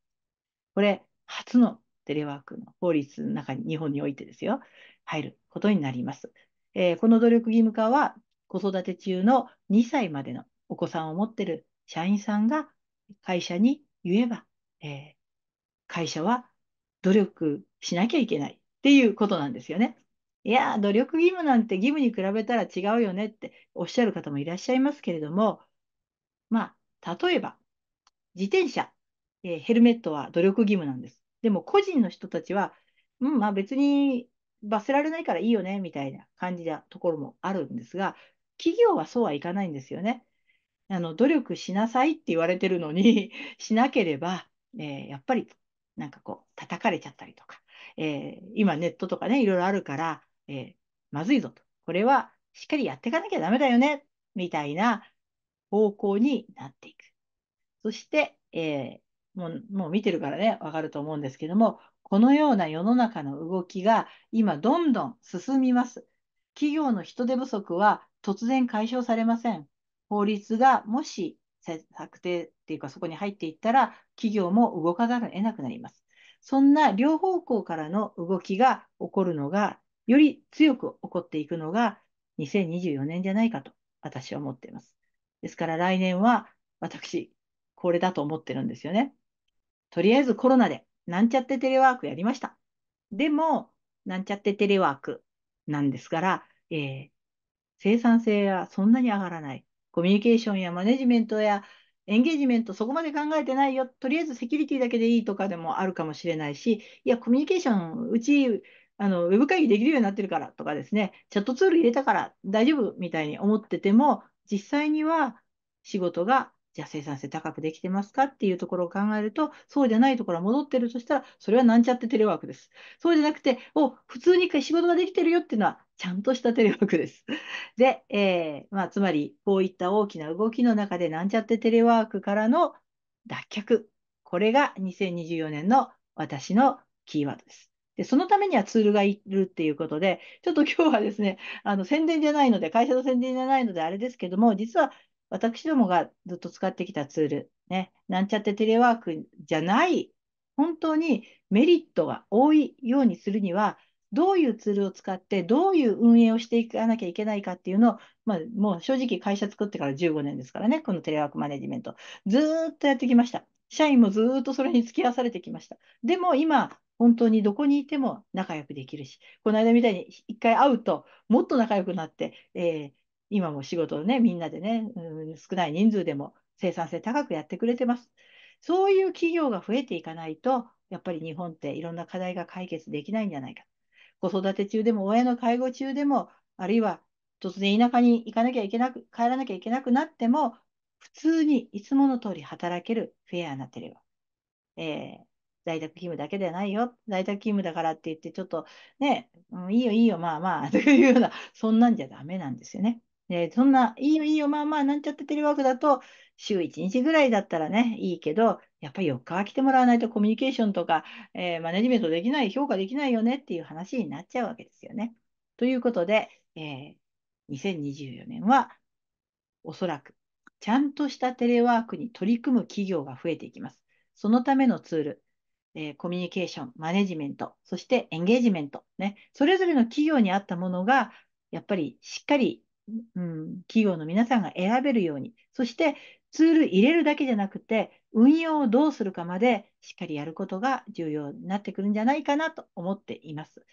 これ、初のテレワークの法律の中に、日本においてですよ、入ることになります。えー、この努力義務化は、子育て中の2歳までのお子さんを持っている社員さんが会社に言えば、えー、会社は努力しなきゃいけないっていうことなんですよね。いや、努力義務なんて義務に比べたら違うよねっておっしゃる方もいらっしゃいますけれども、まあ、例えば、自転車、えー、ヘルメットは努力義務なんです。でも、個人の人たちは、うん、まあ別に罰せられないからいいよね、みたいな感じなところもあるんですが、企業はそうはいかないんですよね。あの努力しなさいって言われてるのに しなければ、えー、やっぱりなんかこう、叩かれちゃったりとか、えー、今ネットとかね、いろいろあるから、えー、まずいぞと。これはしっかりやっていかなきゃダメだよね、みたいな方向になっていく。そして、えー、もう、もう見てるからね、わかると思うんですけども、このような世の中の動きが今どんどん進みます。企業の人手不足は突然解消されません。法律がもし策定っていうか、そこに入っていったら、企業も動かざるを得なくなります。そんな両方向からの動きが起こるのが、より強く起こっていくのが2024年じゃないかと私は思っています。ですから来年は私、これだと思ってるんですよね。とりあえずコロナでなんちゃってテレワークやりました。でも、なんちゃってテレワークなんですから、えー、生産性はそんなに上がらない。コミュニケーションやマネジメントやエンゲージメントそこまで考えてないよ。とりあえずセキュリティだけでいいとかでもあるかもしれないし、いや、コミュニケーション、うち、あの、ウェブ会議できるようになってるからとかですね、チャットツール入れたから大丈夫みたいに思ってても、実際には仕事がじゃあ生産性高くできてますかっていうところを考えると、そうじゃないところが戻ってるとしたら、それはなんちゃってテレワークです。そうじゃなくて、お、普通に仕事ができてるよっていうのは、ちゃんとしたテレワークです。で、えー、まあ、つまり、こういった大きな動きの中で、なんちゃってテレワークからの脱却。これが2024年の私のキーワードです。で、そのためにはツールがいるっていうことで、ちょっと今日はですね、あの宣伝じゃないので、会社の宣伝じゃないのであれですけども、実は私どもがずっと使ってきたツール、ね、なんちゃってテレワークじゃない、本当にメリットが多いようにするには、どういうツールを使って、どういう運営をしていかなきゃいけないかっていうのを、まあ、もう正直会社作ってから15年ですからね、このテレワークマネジメント。ずっとやってきました。社員もずっとそれに付き合わされてきました。でも今、本当にどこにいても仲良くできるし、この間みたいに一回会うと、もっと仲良くなって、えー今も仕事をね、みんなでね、うん、少ない人数でも生産性高くやってくれてます。そういう企業が増えていかないと、やっぱり日本っていろんな課題が解決できないんじゃないか。子育て中でも、親の介護中でも、あるいは突然田舎に行かなきゃいけなく、帰らなきゃいけなくなっても、普通にいつもの通り働けるフェアなテレワえー、在宅勤務だけではないよ。在宅勤務だからって言って、ちょっとね、うん、いいよいいよ、まあまあ、というような、そんなんじゃダメなんですよね。ね、そんな、いいよいいよ、まあまあ、なんちゃってテレワークだと、週1日ぐらいだったらね、いいけど、やっぱり4日は来てもらわないとコミュニケーションとか、えー、マネジメントできない、評価できないよねっていう話になっちゃうわけですよね。ということで、えー、2024年は、おそらく、ちゃんとしたテレワークに取り組む企業が増えていきます。そのためのツール、えー、コミュニケーション、マネジメント、そしてエンゲージメント、ね、それぞれの企業に合ったものが、やっぱりしっかりうん、企業の皆さんが選べるように、そしてツール入れるだけじゃなくて、運用をどうするかまでしっかりやることが重要になってくるんじゃないかなと思っています。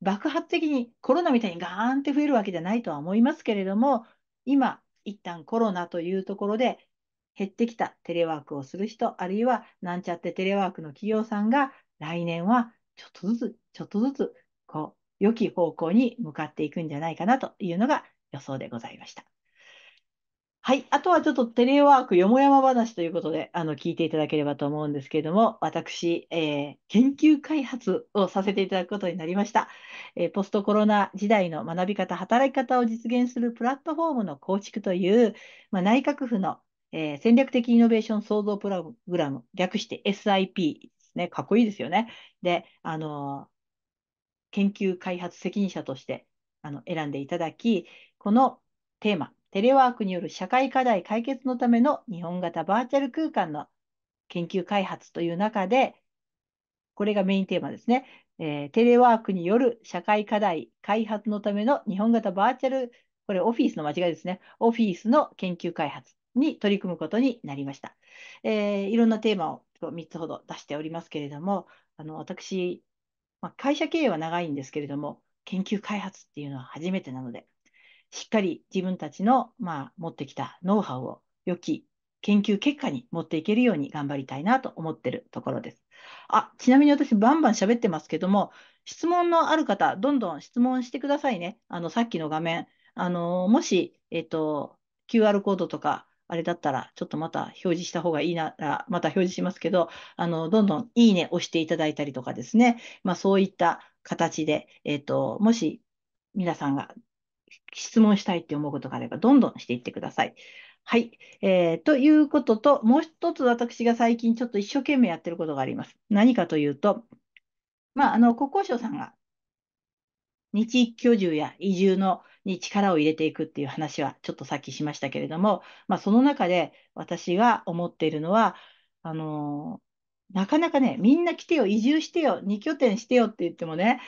爆発的にコロナみたいにガーンって増えるわけじゃないとは思いますけれども、今、一旦コロナというところで減ってきたテレワークをする人、あるいはなんちゃってテレワークの企業さんが来年はちょっとずつ、ちょっとずつ、こう、良き方向に向かっていくんじゃないかなというのが予想でございました。はい。あとはちょっとテレワークよもやま話ということで、あの、聞いていただければと思うんですけれども、私、えー、研究開発をさせていただくことになりました。えー、ポストコロナ時代の学び方、働き方を実現するプラットフォームの構築という、まあ、内閣府の、えー、戦略的イノベーション創造プログラム、略して SIP ですね。かっこいいですよね。で、あの研究開発責任者として、あの、選んでいただき、このテーマ、テレワークによる社会課題解決のための日本型バーチャル空間の研究開発という中で、これがメインテーマですね。えー、テレワークによる社会課題開発のための日本型バーチャル、これオフィスの間違いですね。オフィスの研究開発に取り組むことになりました。えー、いろんなテーマを3つほど出しておりますけれども、あの私、まあ、会社経営は長いんですけれども、研究開発っていうのは初めてなので、しっかり自分たちの、まあ、持ってきたノウハウを良き研究結果に持っていけるように頑張りたいなと思ってるところです。あ、ちなみに私バンバン喋ってますけども、質問のある方、どんどん質問してくださいね。あの、さっきの画面、あの、もし、えっと、QR コードとか、あれだったら、ちょっとまた表示した方がいいなら、また表示しますけど、あの、どんどんいいね押していただいたりとかですね、まあそういった形で、えっ、と、もし皆さんが質問したいって思うことがあれば、どんどんしていってください。はい、えー。ということと、もう一つ私が最近ちょっと一生懸命やってることがあります。何かというと、まあ、あの、国交省さんが日居住や移住のに力を入れていくっていう話はちょっとさっきしましたけれども、まあ、その中で私が思っているのは、あのー、なかなかね、みんな来てよ、移住してよ、2拠点してよって言ってもね、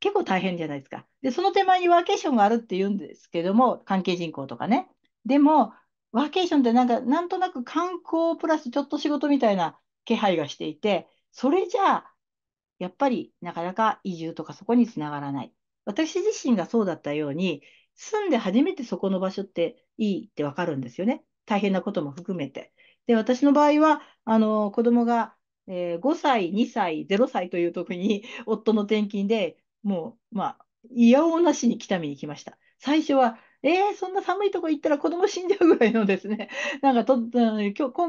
結構大変じゃないですか。で、その手前にワーケーションがあるって言うんですけども、関係人口とかね。でも、ワーケーションってなんか、なんとなく観光プラスちょっと仕事みたいな気配がしていて、それじゃあ、やっぱりなかなか移住とかそこにつながらない。私自身がそうだったように、住んで初めてそこの場所っていいってわかるんですよね。大変なことも含めて。で、私の場合は、あの、子供が、えー、5歳、2歳、0歳という時に夫の転勤でもう、まあ、いやおなしに北見に来ました。最初は、えー、そんな寒いとこ行ったら子供死んじゃうぐらいのですね、なんかと、根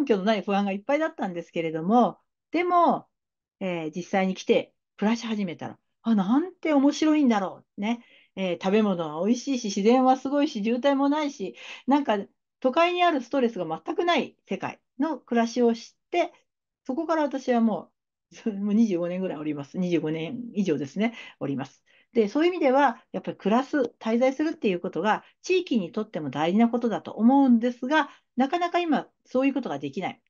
拠のない不安がいっぱいだったんですけれども、でも、えー、実際に来て暮らし始めたら、あ、なんて面白いんだろう。ね。えー、食べ物は美味しいし、自然はすごいし、渋滞もないし、なんか都会にあるストレスが全くない世界の暮らしを知って、そこから私はもう もう25年ぐらいおります。25年以上ですね、おります。で、そういう意味では、やっぱり暮らす、滞在するっていうことが、地域にとっても大事なことだと思うんですが、なかなか今、そういうことができない。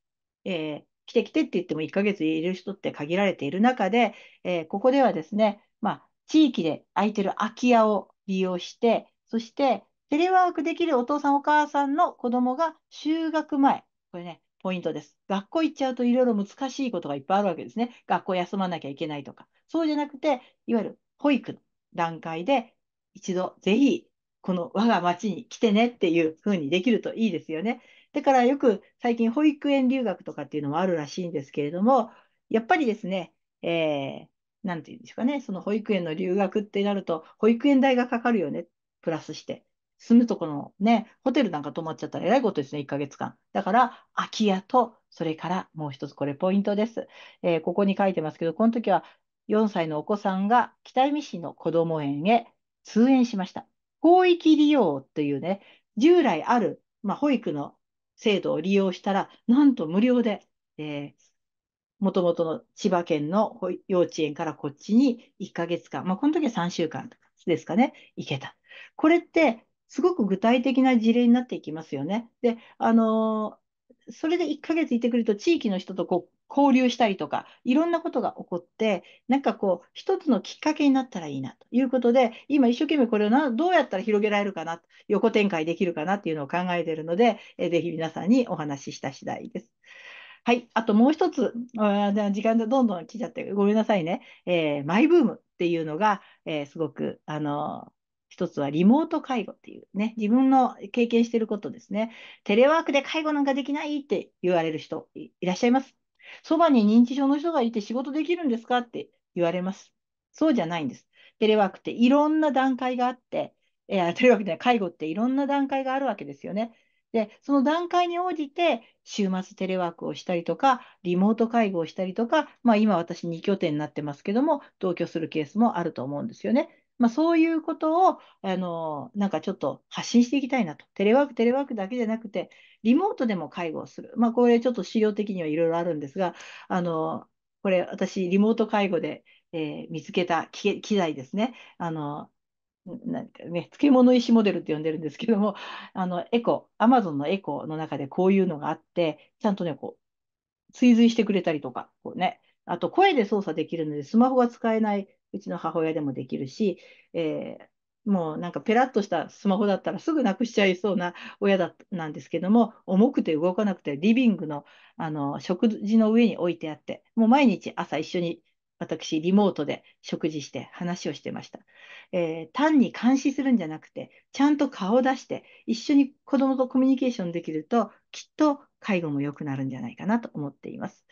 えー、来て来てって言っても1ヶ月いる人って限られている中で、えー、ここではですね、まあ、地域で空いてる空き家を利用して、そして、テレワークできるお父さんお母さんの子供が就学前、これね、ポイントです。学校行っちゃうといろいろ難しいことがいっぱいあるわけですね。学校休まなきゃいけないとか。そうじゃなくて、いわゆる保育の段階で一度ぜひこの我が町に来てねっていう風にできるといいですよね。だからよく最近保育園留学とかっていうのもあるらしいんですけれども、やっぱりですね、えー、何て言うんですかね、その保育園の留学ってなると、保育園代がかかるよね、プラスして。住むとこのね、ホテルなんか泊まっちゃったらえらいことですね、1ヶ月間。だから、空き家と、それからもう一つこれポイントです。えー、ここに書いてますけど、この時は4歳のお子さんが北見市のこども園へ通園しました。広域利用というね、従来ある、まあ、保育の制度を利用したら、なんと無料で、えーもともとの千葉県の幼稚園からこっちに1ヶ月間、まあ、この時は3週間ですかね、行けた。これってすごく具体的な事例になっていきますよね。で、あのー、それで1ヶ月いてくると地域の人とこう交流したりとか、いろんなことが起こって、なんかこう、一つのきっかけになったらいいなということで、今一生懸命これをなどうやったら広げられるかな、横展開できるかなっていうのを考えているので、えぜひ皆さんにお話しした次第です。はい。あともう一つ、時間がどんどん来ちゃって、ごめんなさいね。えー、マイブームっていうのが、えー、すごく、あの一つはリモート介護っていうね、自分の経験していることですね。テレワークで介護なんかできないって言われる人いらっしゃいます。そばに認知症の人がいて仕事できるんですかって言われます。そうじゃないんです。テレワークっていろんな段階があって、いやテレワークでゃ介護っていろんな段階があるわけですよね。で、その段階に応じて、週末テレワークをしたりとか、リモート介護をしたりとか、まあ今私2拠点になってますけども、同居するケースもあると思うんですよね。まあ、そういうことを、あの、なんかちょっと発信していきたいなと。テレワーク、テレワークだけじゃなくて、リモートでも介護をする。まあ、これちょっと資料的にはいろいろあるんですが、あの、これ私、リモート介護で、えー、見つけた機材ですね。あの、なんかね、漬物石モデルって呼んでるんですけども、あの、エコ、アマゾンのエコの中でこういうのがあって、ちゃんとね、こう、追随してくれたりとか、こうね、あと声で操作できるので、スマホが使えないうちの母親でもできるし、えー、もうなんかペラッとしたスマホだったらすぐなくしちゃいそうな親だなんですけども、重くて動かなくて、リビングのあの食事の上に置いてあって、もう毎日朝一緒に私、リモートで食事して話をしてました、えー、単に監視するんじゃなくて、ちゃんと顔を出して、一緒に子どもとコミュニケーションできると、きっと介護も良くなるんじゃないかなと思っています。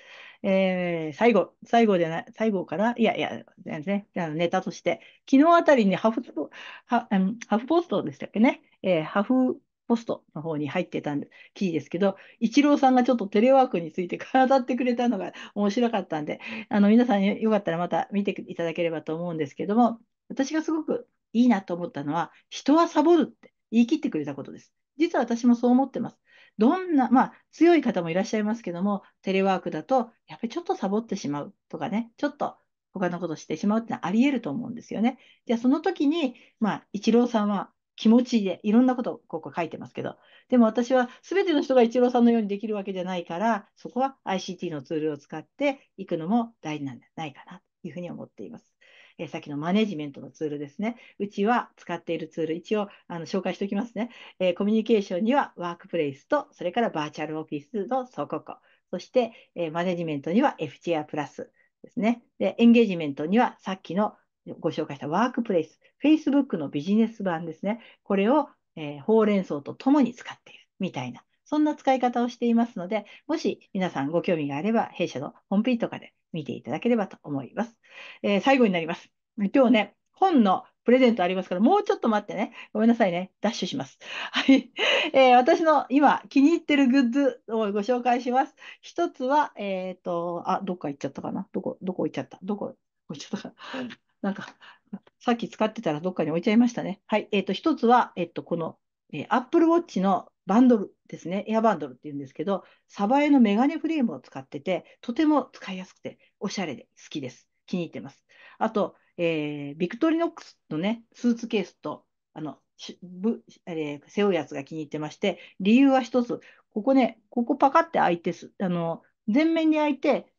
えー、最後、最後でない、最後から、いやいや、ね、あのネタとして、昨日あたりにハフポハハフポストでしたっけね、えー、ハフポストの方に入ってた記事ですけど、イチローさんがちょっとテレワークについて語ってくれたのが 面白かったんで、あの皆さんよかったらまた見ていただければと思うんですけども、私がすごくいいなと思ったのは、人はサボるって言い切ってくれたことです。実は私もそう思ってます。どんな、まあ、強い方もいらっしゃいますけども、テレワークだと、やっぱりちょっとサボってしまうとかね、ちょっと他のことしてしまうってのはあり得ると思うんですよね。じゃあ、その時に、まあ、イチローさんは気持ちでいろんなことをここ書いてますけど、でも私は全ての人がイチローさんのようにできるわけじゃないから、そこは ICT のツールを使っていくのも大事なんじゃないかなというふうに思っています。えー、さっきのマネジメントのツールですね。うちは使っているツール、一応あの紹介しておきますね、えー、コミュニケーションにはワークプレイスと、それからバーチャルオフィスの倉庫庫、そして、えー、マネジメントには f ェ r プラスですね。で、エンゲージメントにはさっきのご紹介したワークプレイス、Facebook のビジネス版ですね。これを、えほうれん草とともに使っているみたいな。そんな使い方をしていますので、もし皆さんご興味があれば、弊社のホームページとかで見ていただければと思います。えー、最後になります。今日ね、本のプレゼントありますから、もうちょっと待ってね。ごめんなさいね。ダッシュします。はい。えー、私の今気に入ってるグッズをご紹介します。一つは、えっ、ー、と、あ、どっか行っちゃったかなどこ、どこ行っちゃったどこ行っちゃったかななんか、さっき使ってたらどっかに置いちゃいましたね。はい。えっ、ー、と、一つは、えっ、と、この、えー、Apple Watch のバンドルですね、エアバンドルっていうんですけど、サバエのメガネフレームを使ってて、とても使いやすくて、おしゃれで好きです。気に入ってます。あと、えー、ビクトリノックスのね、スーツケースと、あの、ぶ背負うやつが気に入ってまして、理由は一つ、ここね、ここパカって開いてす、あの、前面に開いて、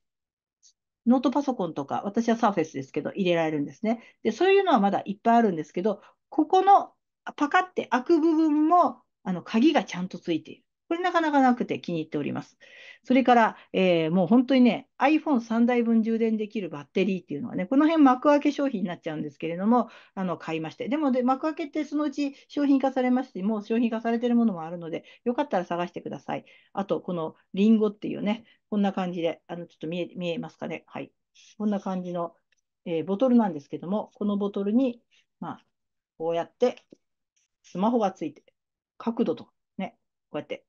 ノートパソコンとか、私はサーフェスですけど、入れられるんですね。で、そういうのはまだいっぱいあるんですけど、ここのパカって開く部分もあの、鍵がちゃんとついている。これなかなかなくて気に入っております。それから、えー、もう本当にね、iPhone3 台分充電できるバッテリーっていうのはね、この辺幕開け商品になっちゃうんですけれども、あの、買いまして。でもで、幕開けってそのうち商品化されますし、もう商品化されてるものもあるので、よかったら探してください。あと、このリンゴっていうね、こんな感じで、あの、ちょっと見え、見えますかね。はい。こんな感じの、えー、ボトルなんですけども、このボトルに、まあ、こうやってスマホがついてる。角度とかね、こうやって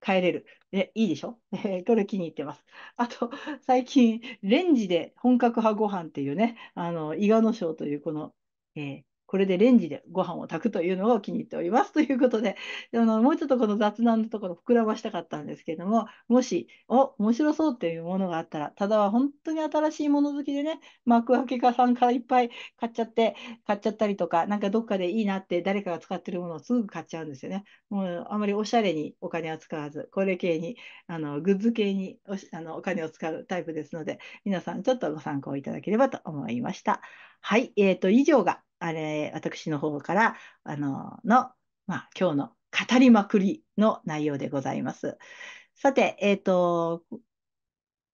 変えれる。で、いいでしょ これ気に入ってます。あと、最近、レンジで本格派ご飯っていうね、あの、伊賀の賞というこの、えー、これでレンジでご飯を炊くというのを気に入っておりますということで、あのもうちょっとこの雑談のところ膨らましたかったんですけども、もし、お、面白そうっていうものがあったら、ただは本当に新しいもの好きでね、幕開け家さんからいっぱい買っちゃって、買っちゃったりとか、なんかどっかでいいなって誰かが使ってるものをすぐ買っちゃうんですよね。もうあまりおしゃれにお金は使わず、これ系に、あのグッズ系におあのお金を使うタイプですので、皆さんちょっとご参考いただければと思いました。はい、えっ、ー、と、以上が、あれ、私の方から、あの、の、まあ、今日の語りまくりの内容でございます。さて、えっ、ー、と、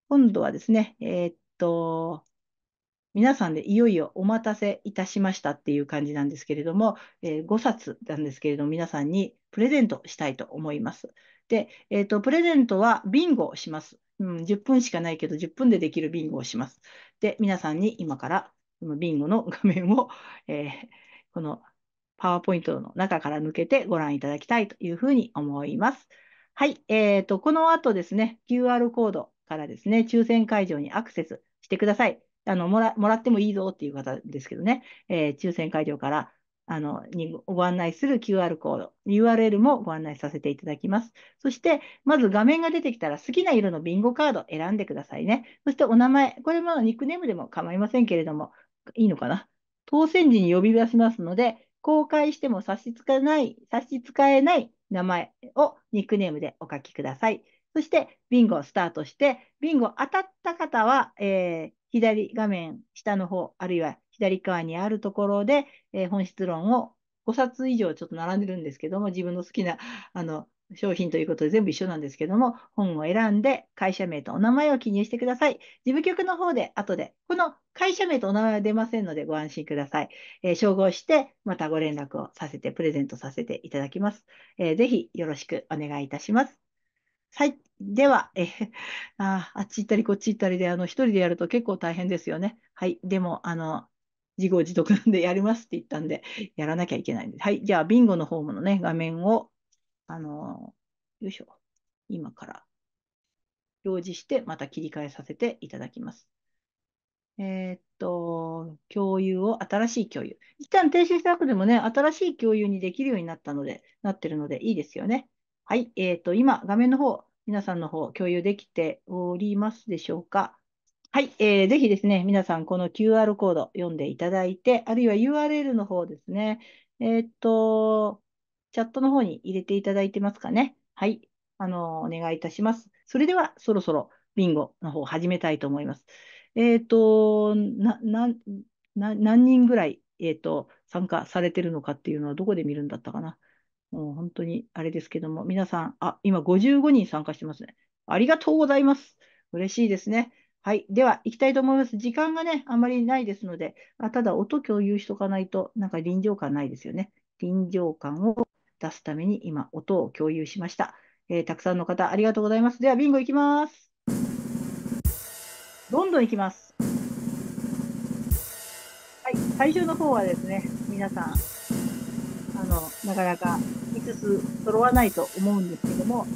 今度はですね、えっ、ー、と、皆さんでいよいよお待たせいたしましたっていう感じなんですけれども、えー、5冊なんですけれども、皆さんにプレゼントしたいと思います。で、えっ、と、プレゼントはビンゴをします。うん、10分しかないけど、10分でできるビンゴをします。で、皆さんに今からそのビンゴの 画面を、えー、このパワーポイントの中から抜けてご覧いただきたいというふうに思います。はい。えー、と、この後ですね、QR コードからですね、抽選会場にアクセスしてください。あの、もらもらってもいいぞっていう方ですけどね、えー、抽選会場からあの、にご案内する QR コード、URL もご案内させていただきます。そして、まず画面が出てきたら好きな色のビンゴカード選んでくださいね。そしてお名前、これもニックネームでも構いませんけれども、いいのかな当選時に呼び出しますので、公開しても差し支えない、差し支えない名前をニックネームでお書きください。そして、ビンゴスタートして、ビンゴ当たった方は、えー、左画面下の方、あるいは左側にあるところで、えー、本質論を5冊以上ちょっと並んでるんですけども、自分の好きなあの商品ということで全部一緒なんですけども、本を選んで会社名とお名前を記入してください。事務局の方で後で、この会社名とお名前は出ませんのでご安心ください。えー、照合して、またご連絡をさせて、プレゼントさせていただきます。えー、ぜひよろしくお願いいたします。はい。では、えー、ああっち行ったりこっち行ったりで、あの、一人でやると結構大変ですよね。はい。でも、あの、自業自得なんでやりますって言ったんで、やらなきゃいけないんで。はい。じゃあ、ビンゴの方のね、画面をあの、よいしょ。今から表示して、また切り替えさせていただきます。えー、っと、共有を、新しい共有。一旦停止した後でもね、新しい共有にできるようになったので、なってるのでいいですよね。はい。えー、っと、今、画面の方、皆さんの方、共有できておりますでしょうか。はい、えー。ぜひですね、皆さん、この QR コード読んでいただいて、あるいは URL の方ですね。えー、っと、チャットの方に入れていただいてますかね。はい。あの、お願いいたします。それでは、そろそろビンゴの方を始めたいと思います。えっ、ー、と、な、な、な何人ぐらい、えっ、ー、と、参加されてるのかっていうのはどこで見るんだったかな。もう本当にあれですけども、皆さん、あ、今55人参加してますね。ありがとうございます。嬉しいですね。はい。では、行きたいと思います。時間がね、あまりないですので、あただ音共有しとかないと、なんか臨場感ないですよね。臨場感を出すために今、音を共有しました。えー、たくさんの方、ありがとうございます。では、ビンゴ行きます。どんどん行きます。はい、最初の方はですね、皆さん、あの、なかなか5つ揃わないと思うんですけども、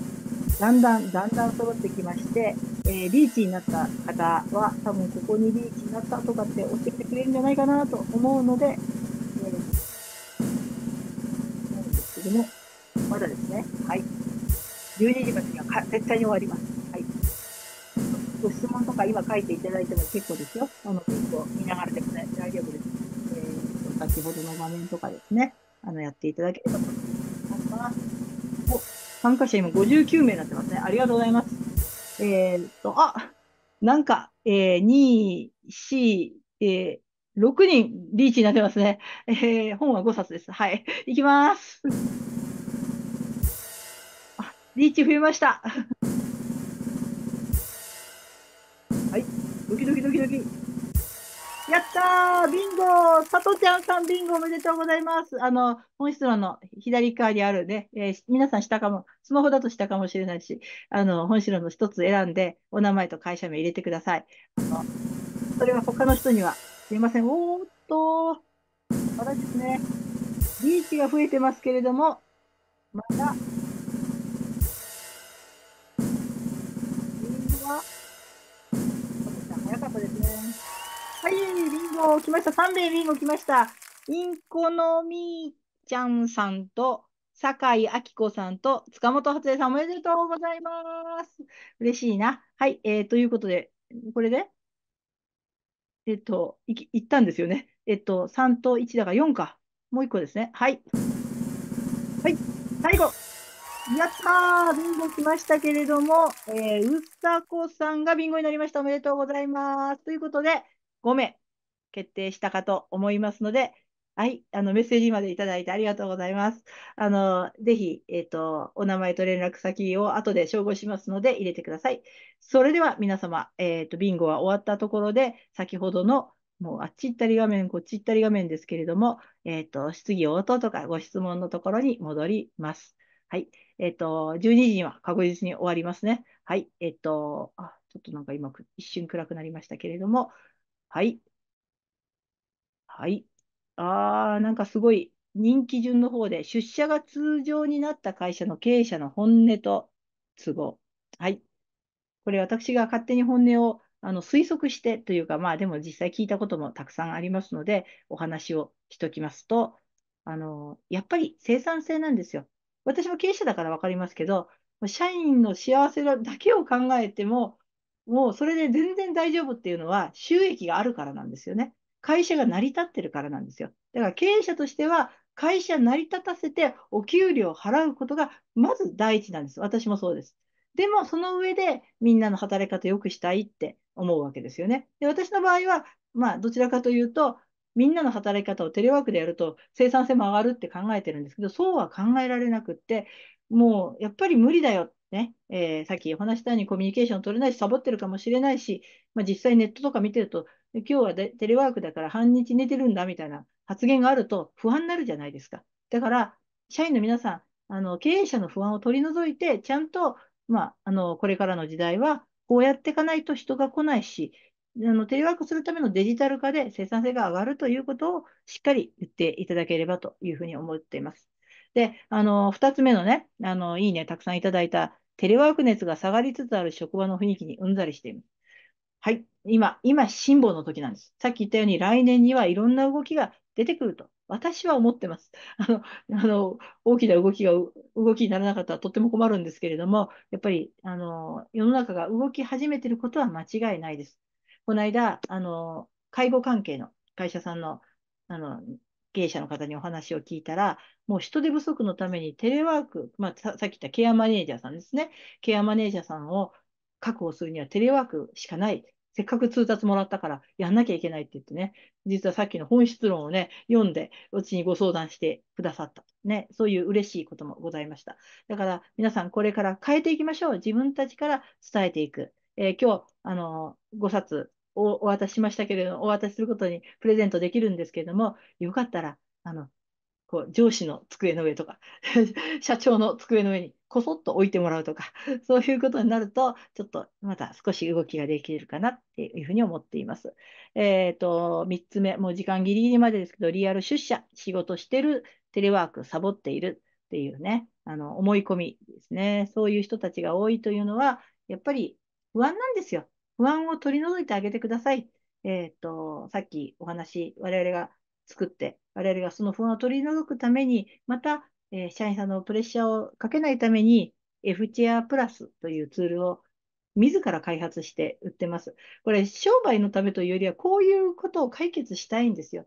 だんだん、だんだん揃ってきまして、えー、リーチになった方は、多分ここにリーチになったとかって教えてくれるんじゃないかなと思うので、けども、まだですね、はい。12時までにはか絶対に終わります。はい。ご質問とか今書いていただいても結構ですよ。あの、結構見ながらでもね、大丈夫です。えー、先ほどの場面とかですね、あの、やっていただければと思います。お、参加者今59名になってますね。ありがとうございます。えー、っと、あ、なんか、えー、2、4、えー、6人リーチになってますね。えー、本は5冊です。はい。いきます。あ、リーチ増えました。はい。ドキドキドキドキ。やったービンゴさとちゃんさんビンゴおめでとうございます。あの、本質論の左側にあるね、えー、皆さんしたかも、スマホだとしたかもしれないし、あの、本質論の一つ選んで、お名前と会社名入れてください。あの、それは他の人にはすいません。おーっと、まだですね、リーチが増えてますけれども、まだ、リンゴは、早かったですね。はい、リンゴ来ました。3名リンゴ来ました。インコのみーちゃんさんと、酒井明子さんと、塚本初江さんおめでとうございます。嬉しいな。はい、えー、ということで、これでえっと、い行ったんですよね。えっと、3と1だから4か。もう1個ですね。はい。はい。最後。やったービンゴ来ましたけれども、えー、うさこさんがビンゴになりました。おめでとうございます。ということで、5名決定したかと思いますので、はい、あのメッセージまでいただいてありがとうございます。あのぜひ、えーと、お名前と連絡先を後で照合しますので入れてください。それでは皆様、えーと、ビンゴは終わったところで、先ほどのもうあっち行ったり画面、こっち行ったり画面ですけれども、えーと、質疑応答とかご質問のところに戻ります。はい。えっ、ー、と、12時には確実に終わりますね。はい。えっ、ー、と、あ、ちょっとなんか今一瞬暗くなりましたけれども、はい。はい。ああ、なんかすごい人気順の方で、出社が通常になった会社の経営者の本音と都合。はい。これ私が勝手に本音をあの推測してというか、まあでも実際聞いたこともたくさんありますので、お話をしときますと、あの、やっぱり生産性なんですよ。私も経営者だからわかりますけど、社員の幸せだけを考えても、もうそれで全然大丈夫っていうのは収益があるからなんですよね。会社が成り立ってるからなんですよ。だから経営者としては、会社成り立たせてお給料を払うことがまず第一なんです。私もそうです。でも、その上でみんなの働き方を良くしたいって思うわけですよね。で私の場合は、まあ、どちらかというと、みんなの働き方をテレワークでやると生産性も上がるって考えてるんですけど、そうは考えられなくって、もうやっぱり無理だよね、えー、さっきお話したようにコミュニケーション取れないし、サボってるかもしれないし、まあ、実際ネットとか見てると、今日はテレワークだから半日寝てるんだみたいな発言があると不安になるじゃないですか。だから、社員の皆さん、あの経営者の不安を取り除いて、ちゃんと、まあ、あのこれからの時代はこうやっていかないと人が来ないし、あのテレワークするためのデジタル化で生産性が上がるということをしっかり言っていただければというふうに思っています。で、あの2つ目のね、あのいいね、たくさんいただいたテレワーク熱が下がりつつある職場の雰囲気にうんざりしています。はい、今、今、辛抱の時なんです。さっき言ったように、来年にはいろんな動きが出てくると、私は思ってます。あの、あの大きな動きが、動きにならなかったらとっても困るんですけれども、やっぱり、あの、世の中が動き始めてることは間違いないです。この間、あの、介護関係の会社さんの、あの、経営者の方にお話を聞いたら、もう人手不足のためにテレワーク、まあ、さっき言ったケアマネージャーさんですね、ケアマネージャーさんを確保するにはテレワークしかない。せっかく通達もらったからやんなきゃいけないって言ってね、実はさっきの本質論をね、読んで、うちにご相談してくださった。ね、そういう嬉しいこともございました。だから皆さんこれから変えていきましょう。自分たちから伝えていく。えー、今日、あのー、5冊をお渡ししましたけれども、お渡しすることにプレゼントできるんですけれども、よかったら、あの、こう上司の机の上とか 社長の机の上にこそっと置いてもらうとか、そういうことになると、ちょっとまた少し動きができるかなっていうふうに思っています。えっ、ー、と、3つ目、もう時間ギリギリまでですけど、リアル出社、仕事してる、テレワーク、サボっているっていうね、あの、思い込みですね。そういう人たちが多いというのは、やっぱり不安なんですよ。不安を取り除いてあげてください。えっ、ー、と、さっきお話、我々が作って、我々がその不安を取り除くために、また、えー、社員さんのプレッシャーをかけないために、F チェアプラスというツールを自ら開発して売ってます。これ、商売のためというよりは、こういうことを解決したいんですよ。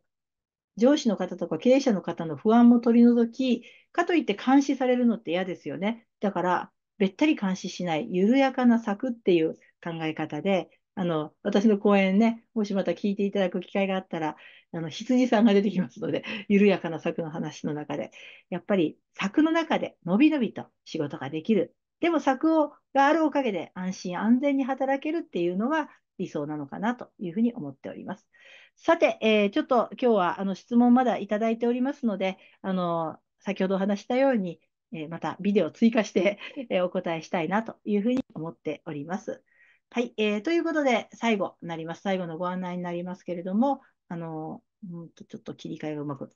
上司の方とか経営者の方の不安も取り除き、かといって監視されるのって嫌ですよね。だから、べったり監視しない、緩やかな策っていう考え方で、あの、私の講演ね、もしまた聞いていただく機会があったら、あの、羊さんが出てきますので、緩やかな柵の話の中で、やっぱり柵の中でのびのびと仕事ができる。でも柵を、があるおかげで安心安全に働けるっていうのが理想なのかなというふうに思っております。さて、えー、ちょっと今日はあの質問まだいただいておりますので、あの、先ほどお話したように、えまたビデオ追加して、えお答えしたいなというふうに思っております。はい、えー、ということで、最後になります。最後のご案内になりますけれども、あの、うんちょっと切り替えがうまく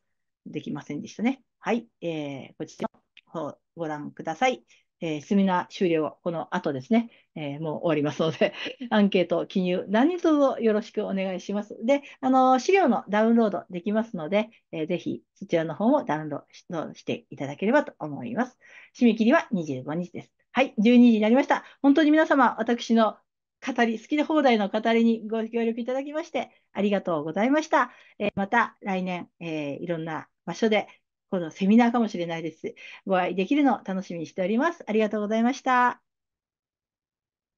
できませんでしたね。はい、えー、こちらの方ご覧ください。えー、セミナー終了、この後ですね、えー、もう終わりますので、アンケート記入、何卒よろしくお願いします。で、あの、資料のダウンロードできますので、えー、ぜひそちらの方もダウンロードしていただければと思います。締め切りは25日です。はい、12時になりました。本当に皆様、私の語り、好きな放題の語りにご協力いただきまして、ありがとうございました。えー、また来年、えー、いろんな場所で、このセミナーかもしれないです。ご愛できるのを楽しみにしております。ありがとうございました。